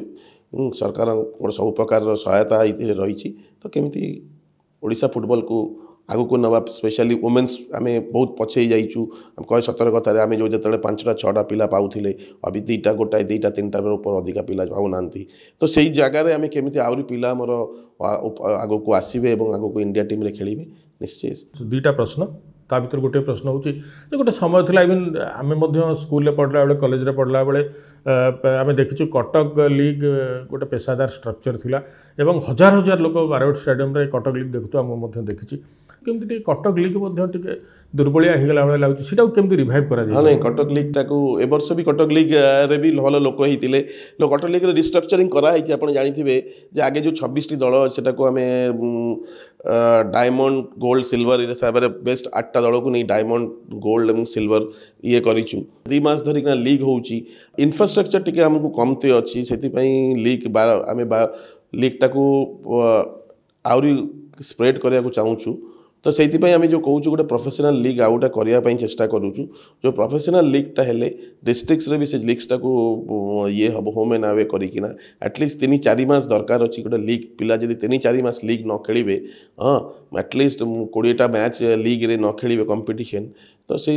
সরকার কোড সকলো প্ৰকাৰৰ সহায়তা আইত ৰৈছি তো কেমতে ওড়িশা ফুটবল কো আগোক নৱা স্পেশিয়লি ওমেনছ আমি বহুত পছেই যাইচু আমক হয় ১৭ গটাৰে আমি যো যতলে পাঁচটা ছটা পিলা পাউছিলে অভি এটা গটাই এটা তিনিটাৰ ওপৰ অধিকা পিলা ভাবু নাନ୍ତି তো সেই জাগাৰে আমি কেমতে আৰু পিলা আমৰ আগোক আসিবে এবঙ আগোক ইনডিয়া টিমেৰে খেলিবে নিশ্চয় দুটা প্ৰশ্ন ତା ଭିତରେ ଗୋଟିଏ ପ୍ରଶ୍ନ ହେଉଛି ଯେ ଗୋଟେ ସମୟ ଥିଲା ଆଇ ମିନ୍ ଆମେ ମଧ୍ୟ ସ୍କୁଲରେ ପଢ଼ିଲା ବେଳେ କଲେଜରେ ପଢ଼ିଲା ବେଳେ ଆମେ ଦେଖିଛୁ କଟକ ଲିଗ୍ ଗୋଟେ ପେସାଦାର ଷ୍ଟ୍ରକ୍ଚର୍ ଥିଲା ଏବଂ ହଜାର ହଜାର ଲୋକ ବାରବାଟୀ ଷ୍ଟାଡ଼ିୟମ୍ରେ କଟକ ଲିଗ୍ ଦେଖୁଥିବା ମୁଁ ମଧ୍ୟ ଦେଖିଛି କେମିତି ଟିକେ କଟକ ଲିଗ୍ ମଧ୍ୟ ଟିକେ ଦୁର୍ବଳିଆ ହେଇଗଲା ଭଳିଆ ଲାଗୁଛି ସେଇଟାକୁ କେମିତି ରିଭାଇଭ୍ କରାଯାଏ ହଁ ନାଇଁ କଟକ ଲିଗ୍ଟାକୁ ଏ ବର୍ଷ ବି କଟକ ଲିଗ୍ରେ ବି ଭଲ ଲୋକ ହେଇଥିଲେ କଟକ ଲିଗ୍ରେ ରିଷ୍ଟ୍ରକ୍ଚରିଂ କରାହେଇଛି ଆପଣ ଜାଣିଥିବେ ଯେ ଆଗେ ଯେଉଁ ଛବିଶଟି ଦଳ ସେଟାକୁ ଆମେ ଡାଇମଣ୍ଡ ଗୋଲ୍ଡ ସିଲଭର ହିସାବରେ ବେଷ୍ଟ ଆଠଟା ଦଳକୁ ନେଇ ଡାଇମଣ୍ଡ ଗୋଲ୍ଡ ଏବଂ ସିଲଭର ଇଏ କରିଛୁ ଦୁଇ ମାସ ଧରିକିନା ଲିଗ୍ ହେଉଛି ଇନଫ୍ରାଷ୍ଟ୍ରକ୍ଚର ଟିକେ ଆମକୁ କମତି ଅଛି ସେଥିପାଇଁ ଲିଗ୍ ବା ଆମେ ଲିଗ୍ଟାକୁ ଆହୁରି ସ୍ପ୍ରେଡ଼ କରିବାକୁ ଚାହୁଁଛୁ तो, हाँ, तो से आम जो कौ गोटे प्रफेसनाल लिग आउ गोटे करने चेस्टा करुँ जो प्रफेसनाल लिग्टा हेल्ले डिस्ट्रिक्स भी से लिग्सटा को ये हम होम एंड आवे करना आटलिस्ट तीन चारिमास दरकार अच्छी गोटे लिग पिला जी तीन चारिमास लिग न खेल हाँ आटलिस्ट कोड़ेटा मैच लिग्रे न खेल कंपिटन तो से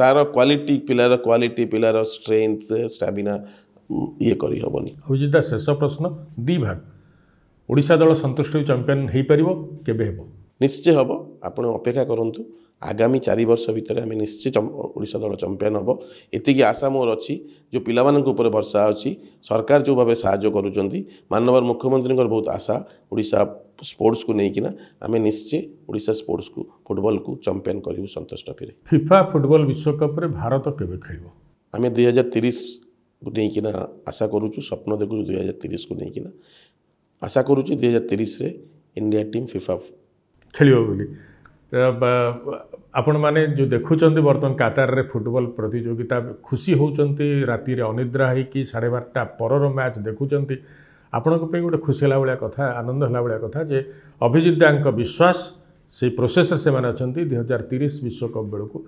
तार क्वाट पिलार क्वाट पिलार स्ट्रेन्थ स्टामिना ये करहबनी शेष प्रश्न दी भाग ओडा दल सन्तुष्ट चंपिन्न हो पार के ନିଶ୍ଚୟ ହେବ ଆପଣ ଅପେକ୍ଷା କରନ୍ତୁ ଆଗାମୀ ଚାରି ବର୍ଷ ଭିତରେ ଆମେ ନିଶ୍ଚୟ ଓଡ଼ିଶା ଦଳ ଚମ୍ପିଆନ୍ ହେବ ଏତିକି ଆଶା ମୋର ଅଛି ଯେଉଁ ପିଲାମାନଙ୍କ ଉପରେ ବର୍ଷା ଅଛି ସରକାର ଯେଉଁ ଭାବେ ସାହାଯ୍ୟ କରୁଛନ୍ତି ମାନ୍ୟବର ମୁଖ୍ୟମନ୍ତ୍ରୀଙ୍କର ବହୁତ ଆଶା ଓଡ଼ିଶା ସ୍ପୋର୍ଟସକୁ ନେଇକିନା ଆମେ ନିଶ୍ଚୟ ଓଡ଼ିଶା ସ୍ପୋର୍ଟସକୁ ଫୁଟବଲକୁ ଚମ୍ପିଆନ୍ କରିବୁ ସନ୍ତୋଷ ଟ୍ରଫିରେ ଫିଫା ଫୁଟବଲ ବିଶ୍ୱକପ୍ରେ ଭାରତ କେବେ ଖେଳିବ ଆମେ ଦୁଇ ହଜାର ତିରିଶକୁ ନେଇକିନା ଆଶା କରୁଛୁ ସ୍ୱପ୍ନ ଦେଖୁଛୁ ଦୁଇ ହଜାର ତିରିଶକୁ ନେଇକିନା ଆଶା କରୁଛୁ ଦୁଇ ହଜାର ତିରିଶରେ ଇଣ୍ଡିଆ ଟିମ୍ ଫିଫା ଖେଳିବ ବୋଲି ଆପଣମାନେ ଯେଉଁ ଦେଖୁଛନ୍ତି ବର୍ତ୍ତମାନ କାତାରରେ ଫୁଟବଲ ପ୍ରତିଯୋଗିତା ଖୁସି ହେଉଛନ୍ତି ରାତିରେ ଅନିଦ୍ରା ହେଇକି ସାଢ଼େ ବାରଟା ପରର ମ୍ୟାଚ୍ ଦେଖୁଛନ୍ତି ଆପଣଙ୍କ ପାଇଁ ଗୋଟେ ଖୁସି ହେଲା ଭଳିଆ କଥା ଆନନ୍ଦ ହେଲା ଭଳିଆ କଥା ଯେ ଅଭିଜିତ ଦାଙ୍କ ବିଶ୍ୱାସ ସେଇ ପ୍ରୋସେସ୍ରେ ସେମାନେ ଅଛନ୍ତି ଦୁଇହଜାର ତିରିଶ ବିଶ୍ୱକପ୍ ବେଳକୁ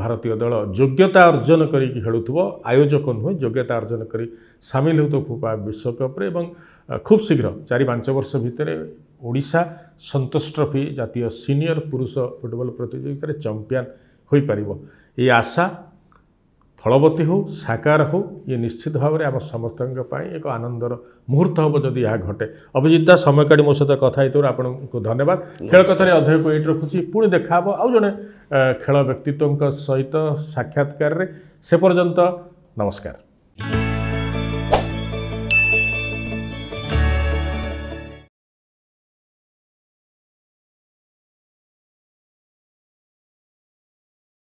ଭାରତୀୟ ଦଳ ଯୋଗ୍ୟତା ଅର୍ଜନ କରିକି ଖେଳୁଥିବ ଆୟୋଜକ ନୁହେଁ ଯୋଗ୍ୟତା ଅର୍ଜନ କରି ସାମିଲ ହେଉଥିବ ଫିଫା ବିଶ୍ୱକପ୍ରେ ଏବଂ ଖୁବ୍ ଶୀଘ୍ର ଚାରି ପାଞ୍ଚ ବର୍ଷ ଭିତରେ ଓଡ଼ିଶା ସନ୍ତୋଷ ଟ୍ରଫି ଜାତୀୟ ସିନିୟର ପୁରୁଷ ଫୁଟବଲ ପ୍ରତିଯୋଗିତାରେ ଚମ୍ପିଆନ୍ ହୋଇପାରିବ ଏଇ ଆଶା ଫଳବତୀ ହେଉ ସାକାର ହେଉ ଇଏ ନିଶ୍ଚିତ ଭାବରେ ଆମ ସମସ୍ତଙ୍କ ପାଇଁ ଏକ ଆନନ୍ଦର ମୁହୂର୍ତ୍ତ ହେବ ଯଦି ଏହା ଘଟେ ଅଭିଜିତ ଦାସ ସମୟକାଳୀ ମୋ ସହିତ କଥା ହେଇଥିବାରୁ ଆପଣଙ୍କୁ ଧନ୍ୟବାଦ ଖେଳ କଥାରେ ଅଧ୍ୟକ୍ଷକୁ ଏଇଠି ରଖୁଛି ପୁଣି ଦେଖା ହେବ ଆଉ ଜଣେ ଖେଳ ବ୍ୟକ୍ତିତ୍ୱଙ୍କ ସହିତ ସାକ୍ଷାତକାରରେ ସେ ପର୍ଯ୍ୟନ୍ତ ନମସ୍କାର